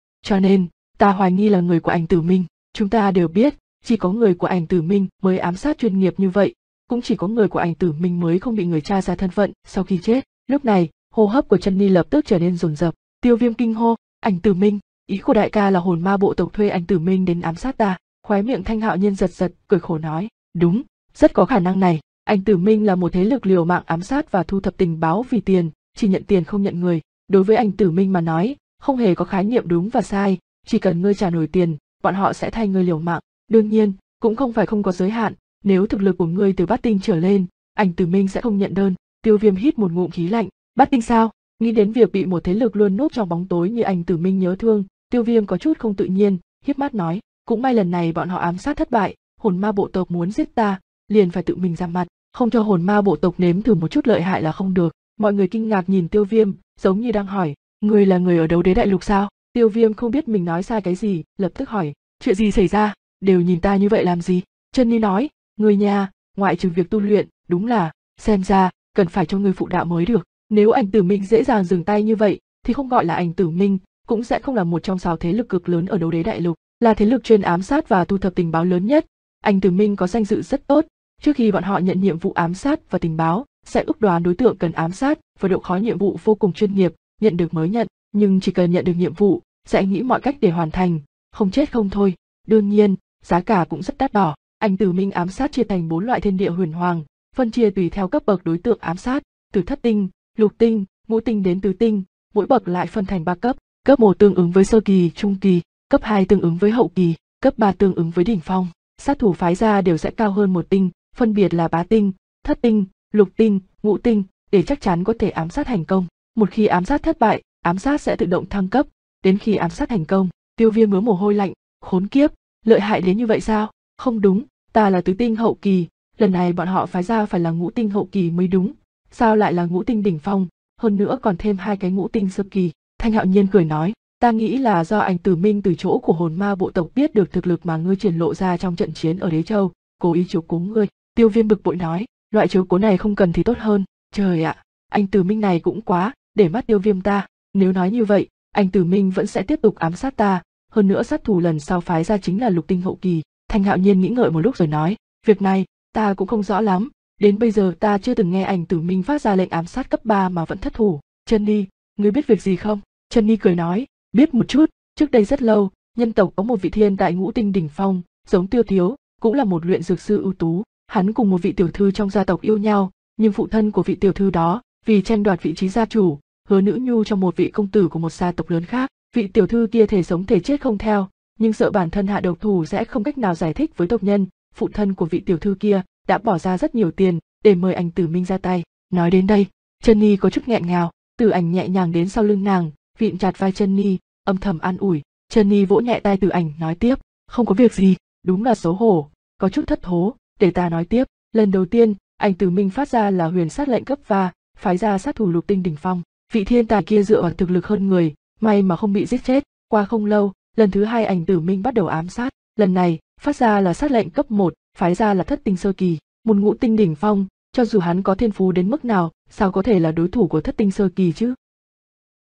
cho nên, ta hoài nghi là người của ảnh tử minh. Chúng ta đều biết, chỉ có người của ảnh tử minh mới ám sát chuyên nghiệp như vậy, cũng chỉ có người của ảnh tử minh mới không bị người cha ra thân phận sau khi chết. Lúc này, hô hấp của chân ni lập tức trở nên rồn rập, tiêu viêm kinh hô, ảnh tử minh, ý của đại ca là hồn ma bộ tộc thuê ảnh tử minh đến ám sát ta. Khóe miệng thanh hạo nhân giật giật, cười khổ nói, Đúng, rất có khả năng này, anh Tử Minh là một thế lực liều mạng ám sát và thu thập tình báo vì tiền, chỉ nhận tiền không nhận người. Đối với anh Tử Minh mà nói, không hề có khái niệm đúng và sai, chỉ cần ngươi trả nổi tiền, bọn họ sẽ thay ngươi liều mạng. Đương nhiên, cũng không phải không có giới hạn, nếu thực lực của ngươi từ bát tinh trở lên, anh Tử Minh sẽ không nhận đơn. Tiêu Viêm hít một ngụm khí lạnh, bát tinh sao? Nghĩ đến việc bị một thế lực luôn núp trong bóng tối như anh Tử Minh nhớ thương, Tiêu Viêm có chút không tự nhiên, hiếp mắt nói, cũng may lần này bọn họ ám sát thất bại, hồn ma bộ tộc muốn giết ta, liền phải tự mình ra mặt, không cho hồn ma bộ tộc nếm thử một chút lợi hại là không được. Mọi người kinh ngạc nhìn Tiêu Viêm, giống như đang hỏi, người là người ở đấu đế đại lục sao? Tiêu Viêm không biết mình nói sai cái gì, lập tức hỏi, chuyện gì xảy ra, đều nhìn ta như vậy làm gì? Chân Ni nói, người nhà, ngoại trừ việc tu luyện, đúng là, xem ra, cần phải cho người phụ đạo mới được. Nếu ảnh tử minh dễ dàng dừng tay như vậy, thì không gọi là ảnh tử minh, cũng sẽ không là một trong sáu thế lực cực lớn ở đấu đế đại lục, là thế lực chuyên ám sát và thu thập tình báo lớn nhất, anh Từ Minh có danh dự rất tốt, trước khi bọn họ nhận nhiệm vụ ám sát và tình báo, sẽ ước đoán đối tượng cần ám sát và độ khó nhiệm vụ vô cùng chuyên nghiệp, nhận được mới nhận, nhưng chỉ cần nhận được nhiệm vụ, sẽ nghĩ mọi cách để hoàn thành, không chết không thôi. Đương nhiên, giá cả cũng rất đắt đỏ. Anh Từ Minh ám sát chia thành bốn loại thiên địa huyền hoàng, phân chia tùy theo cấp bậc đối tượng ám sát, từ thất tinh, lục tinh, ngũ tinh đến tứ tinh, mỗi bậc lại phân thành ba cấp, cấp 1 tương ứng với sơ kỳ, trung kỳ, cấp 2 tương ứng với hậu kỳ, cấp 3 tương ứng với đỉnh phong sát thủ phái ra đều sẽ cao hơn một tinh, phân biệt là bá tinh, thất tinh, lục tinh, ngũ tinh, để chắc chắn có thể ám sát thành công. Một khi ám sát thất bại, ám sát sẽ tự động thăng cấp, đến khi ám sát thành công, tiêu viêm ngứa mồ hôi lạnh, khốn kiếp, lợi hại đến như vậy sao? Không đúng, ta là tứ tinh hậu kỳ, lần này bọn họ phái ra phải là ngũ tinh hậu kỳ mới đúng, sao lại là ngũ tinh đỉnh phong, hơn nữa còn thêm hai cái ngũ tinh sơ kỳ. Thanh Hạo Nhiên cười nói, Ta nghĩ là do anh Tử Minh từ chỗ của hồn ma bộ tộc biết được thực lực mà ngươi triển lộ ra trong trận chiến ở Đế Châu, cố ý chiếu cố ngươi. Tiêu viêm bực bội nói, loại chiếu cố này không cần thì tốt hơn. Trời ạ, anh Tử Minh này cũng quá, để mắt tiêu viêm ta. Nếu nói như vậy, anh Tử Minh vẫn sẽ tiếp tục ám sát ta. Hơn nữa sát thủ lần sau phái ra chính là lục tinh hậu kỳ. Thanh hạo nhiên nghĩ ngợi một lúc rồi nói, việc này, ta cũng không rõ lắm. Đến bây giờ ta chưa từng nghe anh tử minh phát ra lệnh ám sát cấp 3 mà vẫn thất thủ. Chân đi, ngươi biết việc gì không? Chân Nhi cười nói, Biết một chút, trước đây rất lâu, nhân tộc có một vị thiên đại ngũ tinh đỉnh phong, giống tiêu thiếu, cũng là một luyện dược sư ưu tú. Hắn cùng một vị tiểu thư trong gia tộc yêu nhau, nhưng phụ thân của vị tiểu thư đó, vì tranh đoạt vị trí gia chủ, hứa nữ nhu cho một vị công tử của một gia tộc lớn khác. Vị tiểu thư kia thể sống thể chết không theo, nhưng sợ bản thân hạ độc thủ sẽ không cách nào giải thích với tộc nhân, phụ thân của vị tiểu thư kia đã bỏ ra rất nhiều tiền để mời ảnh Tử Minh ra tay. Nói đến đây, chân Nhi có chút nghẹn ngào, Tử Ảnh nhẹ nhàng đến sau lưng nàng, vịn chặt vai chân ni âm thầm an ủi chân ni vỗ nhẹ tay từ ảnh nói tiếp không có việc gì đúng là xấu hổ có chút thất thố để ta nói tiếp lần đầu tiên ảnh từ minh phát ra là huyền sát lệnh cấp va phái ra sát thủ lục tinh đỉnh phong vị thiên tài kia dựa vào thực lực hơn người may mà không bị giết chết qua không lâu lần thứ hai ảnh tử minh bắt đầu ám sát lần này phát ra là sát lệnh cấp 1, phái ra là thất tinh sơ kỳ một ngũ tinh đỉnh phong cho dù hắn có thiên phú đến mức nào sao có thể là đối thủ của thất tinh sơ kỳ chứ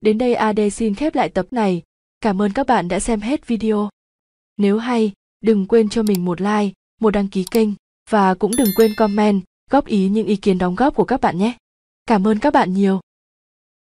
Đến đây AD xin khép lại tập này. Cảm ơn các bạn đã xem hết video. Nếu hay, đừng quên cho mình một like, một đăng ký kênh và cũng đừng quên comment, góp ý những ý kiến đóng góp của các bạn nhé. Cảm ơn các bạn nhiều.